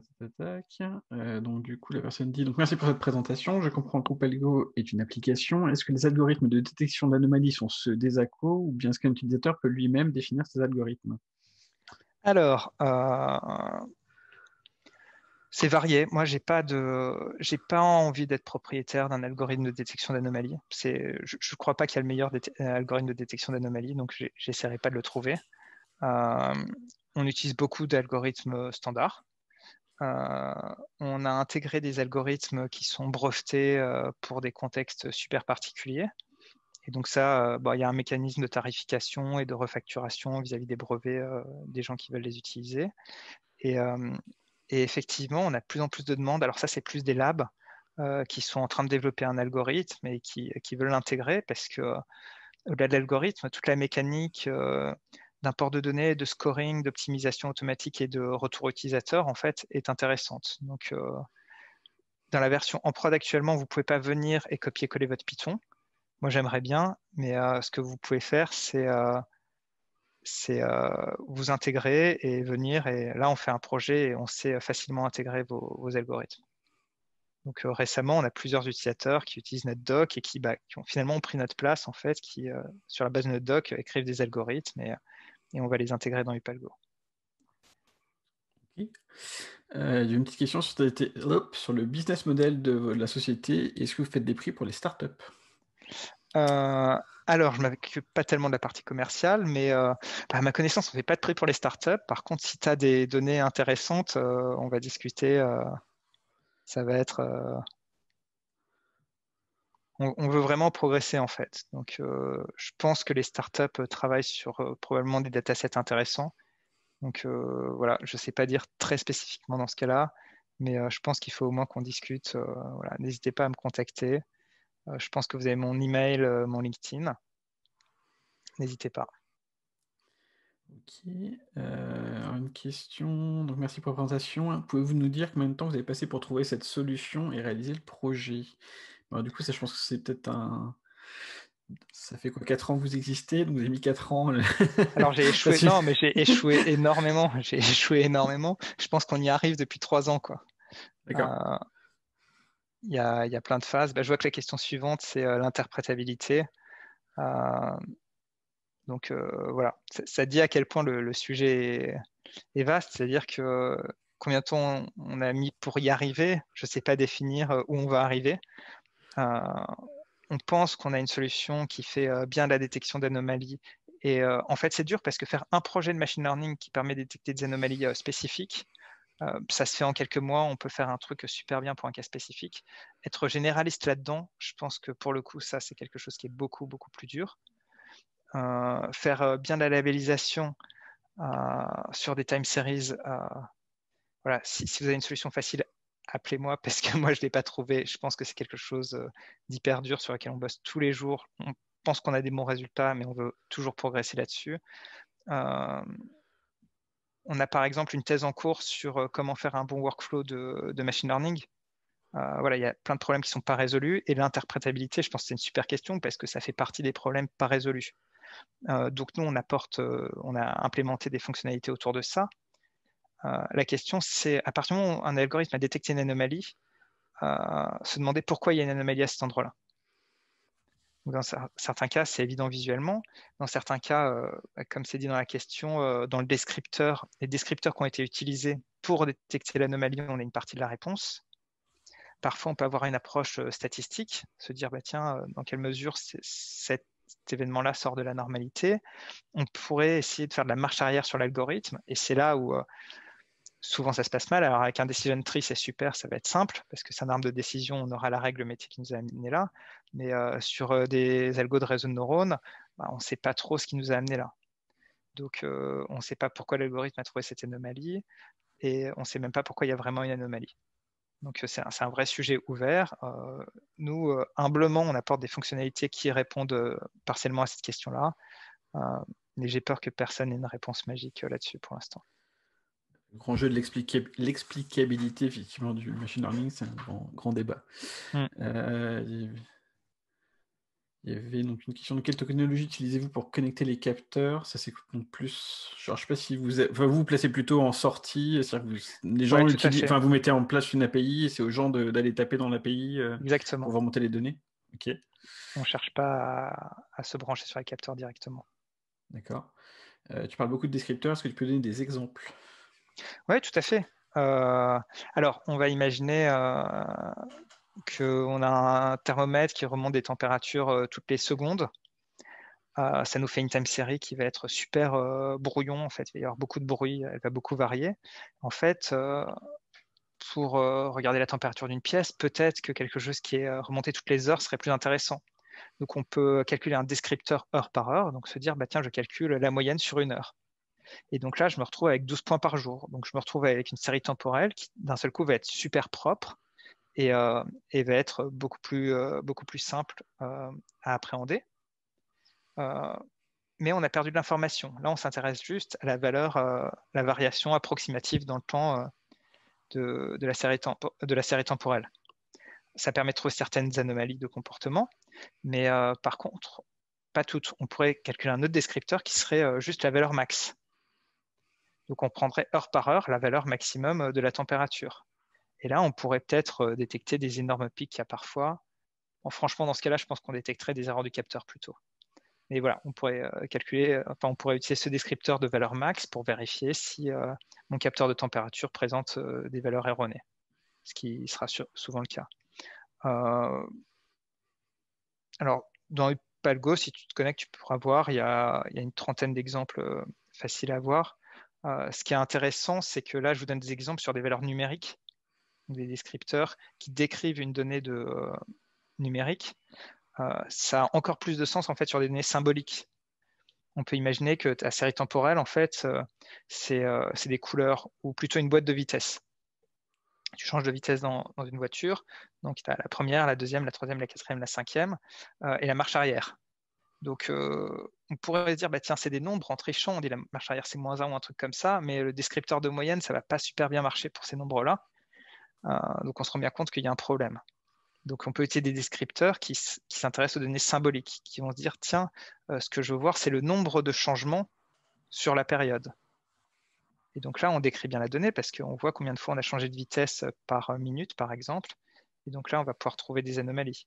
euh, donc du coup, la personne dit donc merci pour cette présentation. Je comprends que est une application. Est-ce que les algorithmes de détection d'anomalies sont ceux des ACO ou bien est-ce qu'un utilisateur peut lui-même définir ses algorithmes Alors, euh, c'est varié. Moi, j'ai pas de, j'ai pas envie d'être propriétaire d'un algorithme de détection d'anomalies. C'est, je, ne crois pas qu'il y a le meilleur algorithme de détection d'anomalies, donc j'essaierai pas de le trouver. Euh, on utilise beaucoup d'algorithmes euh, standards. Euh, on a intégré des algorithmes qui sont brevetés euh, pour des contextes super particuliers. Et donc ça, bah, il y a un mécanisme de tarification et de refacturation vis-à-vis des brevets des gens qui veulent les utiliser. Et, effectivement, on a de plus en plus de demandes. Alors ça, c'est plus des labs qui sont en train de développer un algorithme et qui, qui veulent l'intégrer parce que au-delà de l'algorithme, toute la mécanique d'import de données, de scoring, d'optimisation automatique et de retour utilisateur, en fait, est intéressante. Donc, euh, dans la version en prod actuellement, vous ne pouvez pas venir et copier-coller votre Python. Moi, j'aimerais bien, mais euh, ce que vous pouvez faire, c'est euh, vous intégrer et venir. Et là, on fait un projet et on sait facilement intégrer vos algorithmes. Donc euh, récemment, on a plusieurs utilisateurs qui utilisent notre doc et qui, bah, qui ont finalement pris notre place, en fait, qui, euh, sur la base de notre doc, euh, écrivent des algorithmes et, on va les intégrer dans Upalgo. J'ai une petite question sur, le business model de, la société. Est-ce que vous faites des prix pour les startups alors, je ne m'occupe pas tellement de la partie commerciale, mais bah, à ma connaissance, on ne fait pas de prix pour les startups. Par contre, si tu as des données intéressantes, on va discuter ça va être. Euh, on, veut vraiment progresser en fait. Donc, euh, je pense que les startups euh, travaillent sur probablement des datasets intéressants. Donc, voilà, je ne sais pas dire très spécifiquement dans ce cas-là, mais je pense qu'il faut au moins qu'on discute. voilà, n'hésitez pas à me contacter. je pense que vous avez mon email, mon LinkedIn. N'hésitez pas. Ok. Euh, une question. Donc merci pour la présentation. Pouvez-vous nous dire combien de temps vous avez passé pour trouver cette solution et réaliser le projet Du coup, ça, je pense que c'est peut-être un. Ça fait quoi 4 ans que vous existez, donc vous avez mis 4 ans. Alors j'ai [LAUGHS] échoué, non, mais j'ai échoué énormément. [LAUGHS] J'ai échoué énormément. Je pense qu'on y arrive depuis 3 ans. quoi. D'accord. Euh, il y, a, plein de phases. Bah, je vois que la question suivante, c'est euh, l'interprétabilité. Donc euh, voilà, ça, dit à quel point le, sujet est, vaste, c'est-à-dire que combien de temps on a mis pour y arriver, je ne sais pas définir euh, où on va arriver. Euh, on pense qu'on a une solution qui fait bien la détection d'anomalies. Et en fait, c'est dur parce que faire un projet de machine learning qui permet de détecter des anomalies spécifiques, ça se fait en quelques mois. On peut faire un truc super bien pour un cas spécifique. Être généraliste là-dedans, je pense que pour le coup, ça, c'est quelque chose qui est beaucoup, beaucoup plus dur. Euh, faire euh, bien la labellisation euh, sur des time series. voilà, si, vous avez une solution facile, appelez-moi parce que [LAUGHS] moi, je ne l'ai pas trouvé. Je pense que c'est quelque chose d'hyper dur sur lequel on bosse tous les jours. On pense qu'on a des bons résultats, mais on veut toujours progresser là-dessus. on a par exemple une thèse en cours sur comment faire un bon workflow de, machine learning. voilà, il y a plein de problèmes qui ne sont pas résolus. Et l'interprétabilité, je pense que c'est une super question parce que ça fait partie des problèmes pas résolus. Euh, donc nous, on apporte, euh, on a implémenté des fonctionnalités autour de ça. Euh, la question, c'est à partir du moment où un algorithme a détecté une anomalie, se demander pourquoi il y a une anomalie à cet endroit-là. Dans certains cas, c'est évident visuellement. Dans certains cas, comme c'est dit dans la question, dans le descripteur, les descripteurs qui ont été utilisés pour détecter l'anomalie, on a une partie de la réponse. Parfois, on peut avoir une approche statistique, se dire, bah, tiens, dans quelle mesure cette événement-là sort de la normalité, on pourrait essayer de faire de la marche arrière sur l'algorithme. Et c'est là où euh, souvent ça se passe mal. Alors avec un decision tree, c'est super, ça va être simple, parce que c'est un arbre de décision, on aura la règle métier qui nous a amené là. Mais euh, sur euh, des algos de réseau de neurones, bah, on ne sait pas trop ce qui nous a amené là. Donc on ne sait pas pourquoi l'algorithme a trouvé cette anomalie, et on ne sait même pas pourquoi il y a vraiment une anomalie. Donc euh, c'est un, vrai sujet ouvert. Euh, nous, euh, humblement, on apporte des fonctionnalités qui répondent partiellement à cette question-là. mais j'ai peur que personne n'ait une réponse magique là-dessus pour l'instant. Le grand jeu de l'explicabilité effectivement du machine learning, c'est un grand, débat. Hmm. Il y avait donc une question de quelle technologie utilisez-vous pour connecter les capteurs Ça s'écoute plus. je ne sais pas si vous vous, vous placez plutôt en sortie, vous... les gens enfin, vous mettez en place une API et c'est aux gens d'aller taper dans l'API euh, pour remonter les données. Ok. On ne cherche pas à... se brancher sur les capteurs directement. D'accord. Euh, tu parles beaucoup de descripteurs, est-ce que tu peux donner des exemples Oui, tout à fait. Euh, alors, on va imaginer qu'on a un thermomètre qui remonte des températures euh, toutes les secondes. Euh, ça nous fait une time série qui va être super euh, brouillon en Il va y avoir beaucoup de bruit, elle va beaucoup varier. En fait, pour regarder la température d'une pièce, peut-être que quelque chose qui est remonté toutes les heures serait plus intéressant. Donc on peut calculer un descripteur heure par heure, donc se dire bah tiens je calcule la moyenne sur une heure. Et donc là je me retrouve avec 12 points par jour. Donc je me retrouve avec une série temporelle qui d'un seul coup va être super propre euh, et, va être beaucoup plus, euh, simple euh, à appréhender. mais on a perdu de l'information. Là, on s'intéresse juste à la valeur, la variation approximative dans le temps de, la série de, la série temporelle. Ça permet de trouver certaines anomalies de comportement, mais par contre, pas toutes. On pourrait calculer un autre descripteur qui serait juste la valeur max. Donc on prendrait heure par heure la valeur maximum de la température. Et là, on pourrait peut-être euh, détecter des énormes pics qu'il y a parfois. franchement, dans ce cas-là, je pense qu'on détecterait des erreurs du capteur plutôt. Mais voilà, on pourrait euh, calculer, euh, enfin, on pourrait utiliser ce descripteur de valeur max pour vérifier si mon capteur de température présente des valeurs erronées, ce qui sera souvent le cas. alors, dans Palgo, si tu te connectes, tu pourras voir, il y a une trentaine d'exemples faciles à voir. ce qui est intéressant, c'est que là, je vous donne des exemples sur des valeurs numériques des descripteurs qui décrivent une donnée de, euh, numérique, euh, ça a encore plus de sens en fait sur des données symboliques. On peut imaginer que ta série temporelle, en fait, euh, c'est des couleurs ou plutôt une boîte de vitesse. Tu changes de vitesse dans, une voiture, donc tu as la première, la deuxième, la troisième, la quatrième, la cinquième, et la marche arrière. Donc, on pourrait se dire, bah, tiens, c'est des nombres, en trichant, on dit la marche arrière, c'est moins 1 ou un truc comme ça, mais le descripteur de moyenne, ça ne va pas super bien marcher pour ces nombres-là. Euh, donc on se rend bien compte qu'il y a un problème. Donc on peut utiliser des descripteurs qui, s'intéressent aux données symboliques, qui vont se dire, tiens, euh, ce que je veux voir, c'est le nombre de changements sur la période. Et donc là, on décrit bien la donnée parce qu'on voit combien de fois on a changé de vitesse par minute, par exemple. Et donc là, on va pouvoir trouver des anomalies.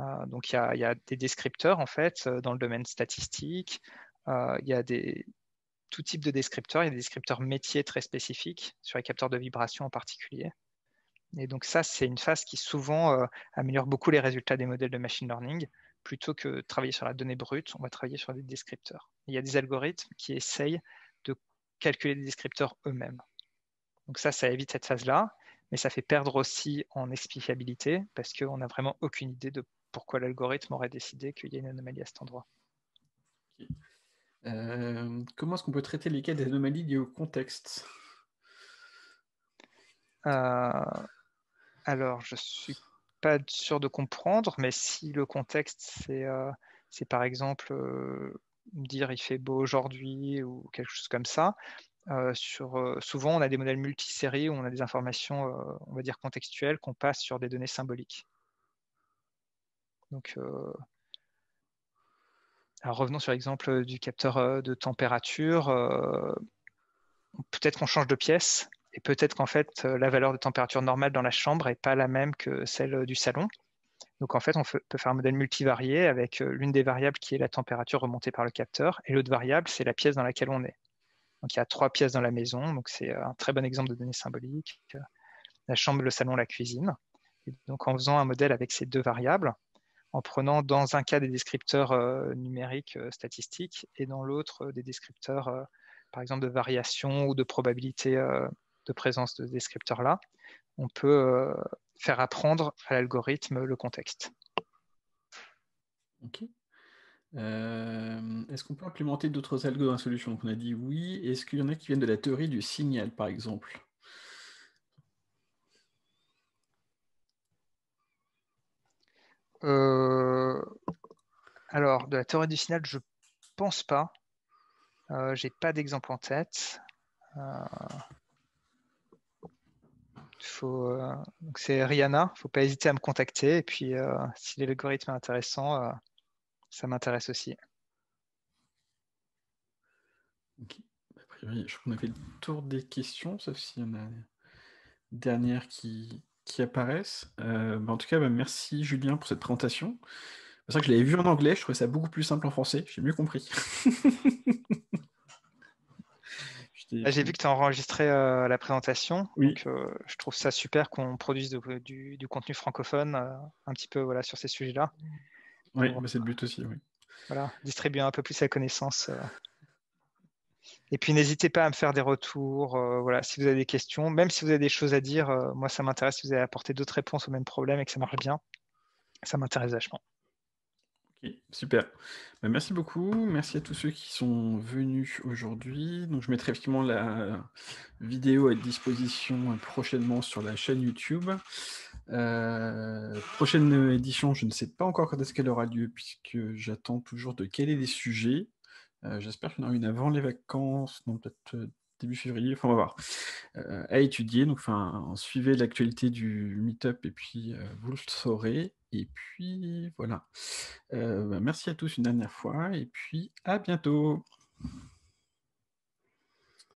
Euh, donc il y, a des descripteurs, en fait, dans le domaine statistique. Il y a des, tout type de descripteurs. Il y a des descripteurs métiers très spécifiques, sur les capteurs de vibration en particulier. Et donc ça, c'est une phase qui souvent euh, améliore beaucoup les résultats des modèles de machine learning. Plutôt que travailler sur la donnée brute, on va travailler sur des descripteurs. il y a des algorithmes qui essayent de calculer des descripteurs eux-mêmes. Donc ça, ça évite cette phase-là, mais ça fait perdre aussi en explicabilité parce qu'on n'a vraiment aucune idée de pourquoi l'algorithme aurait décidé qu'il y a une anomalie à cet endroit. Euh, comment est-ce qu'on peut traiter les cas d'anomalies liés au contexte euh, alors, je suis pas sûr de comprendre, mais si le contexte, c'est euh, par exemple euh, dire il fait beau aujourd'hui ou quelque chose comme ça, euh, souvent on a des modèles multisérie où on a des informations, on va dire contextuelles, qu'on passe sur des données symboliques. revenons sur l'exemple du capteur de température. Peut-être qu'on change de pièce et peut-être qu'en fait, euh, la valeur de température normale dans la chambre n'est pas la même que celle euh, du salon. Donc en fait, on peut faire un modèle multivarié avec euh, l'une des variables qui est la température remontée par le capteur et l'autre variable, c'est la pièce dans laquelle on est. Donc il y a trois pièces dans la maison, donc c'est un très bon exemple de données symboliques, la chambre, le salon, la cuisine. donc en faisant un modèle avec ces deux variables, en prenant dans un cas des descripteurs numériques statistiques et dans l'autre des descripteurs, par exemple, de variation ou de probabilité présence de descripteurs-là, on peut euh, faire apprendre à l'algorithme le contexte. Euh, est-ce qu'on peut implémenter d'autres algos dans la solution on a dit oui. Est-ce qu'il y en a qui viennent de la théorie du signal, par exemple euh, Alors, de la théorie du signal, je pense pas. J'ai pas d'exemple en tête faut, Rihanna, euh, il c'est Rihanna, faut pas hésiter à me contacter. Et puis, euh, si l'algorithme est intéressant, euh, ça m'intéresse aussi. A priori, je crois qu'on a fait le tour des questions, sauf s'il y en a dernières qui, qui apparaissent. Bah, en tout cas, bah, merci Julien pour cette présentation. C'est vrai que je l'avais vu en anglais, je trouvais ça beaucoup plus simple en français, j'ai mieux compris. [LAUGHS] Ah, j'ai vu que tu as enregistré euh, la présentation. Donc, euh, je trouve ça super qu'on produise du, contenu francophone euh, un petit peu voilà, sur ces sujets-là. Oui, c'est le but aussi. Voilà, distribuer un peu plus la connaissance. Et puis n'hésitez pas à me faire des retours, voilà, si vous avez des questions, même si vous avez des choses à dire, moi ça m'intéresse si vous avez apporté d'autres réponses au même problème et que ça marche bien, ça m'intéresse vachement super. Bah, merci beaucoup. Merci à tous ceux qui sont venus aujourd'hui. Donc, je mettrai effectivement la vidéo à disposition euh, prochainement sur la chaîne YouTube. Euh, prochaine édition, je ne sais pas encore quand est-ce qu'elle aura lieu, puisque j'attends toujours de est les sujets. Euh, j'espère qu'il y en aura une avant les vacances, donc peut-être début février, enfin, on va voir, à étudier. Donc, enfin, suivez l'actualité du meet-up et puis vous le saurez. Et puis voilà. Euh, bah, merci à tous une dernière fois et puis à bientôt.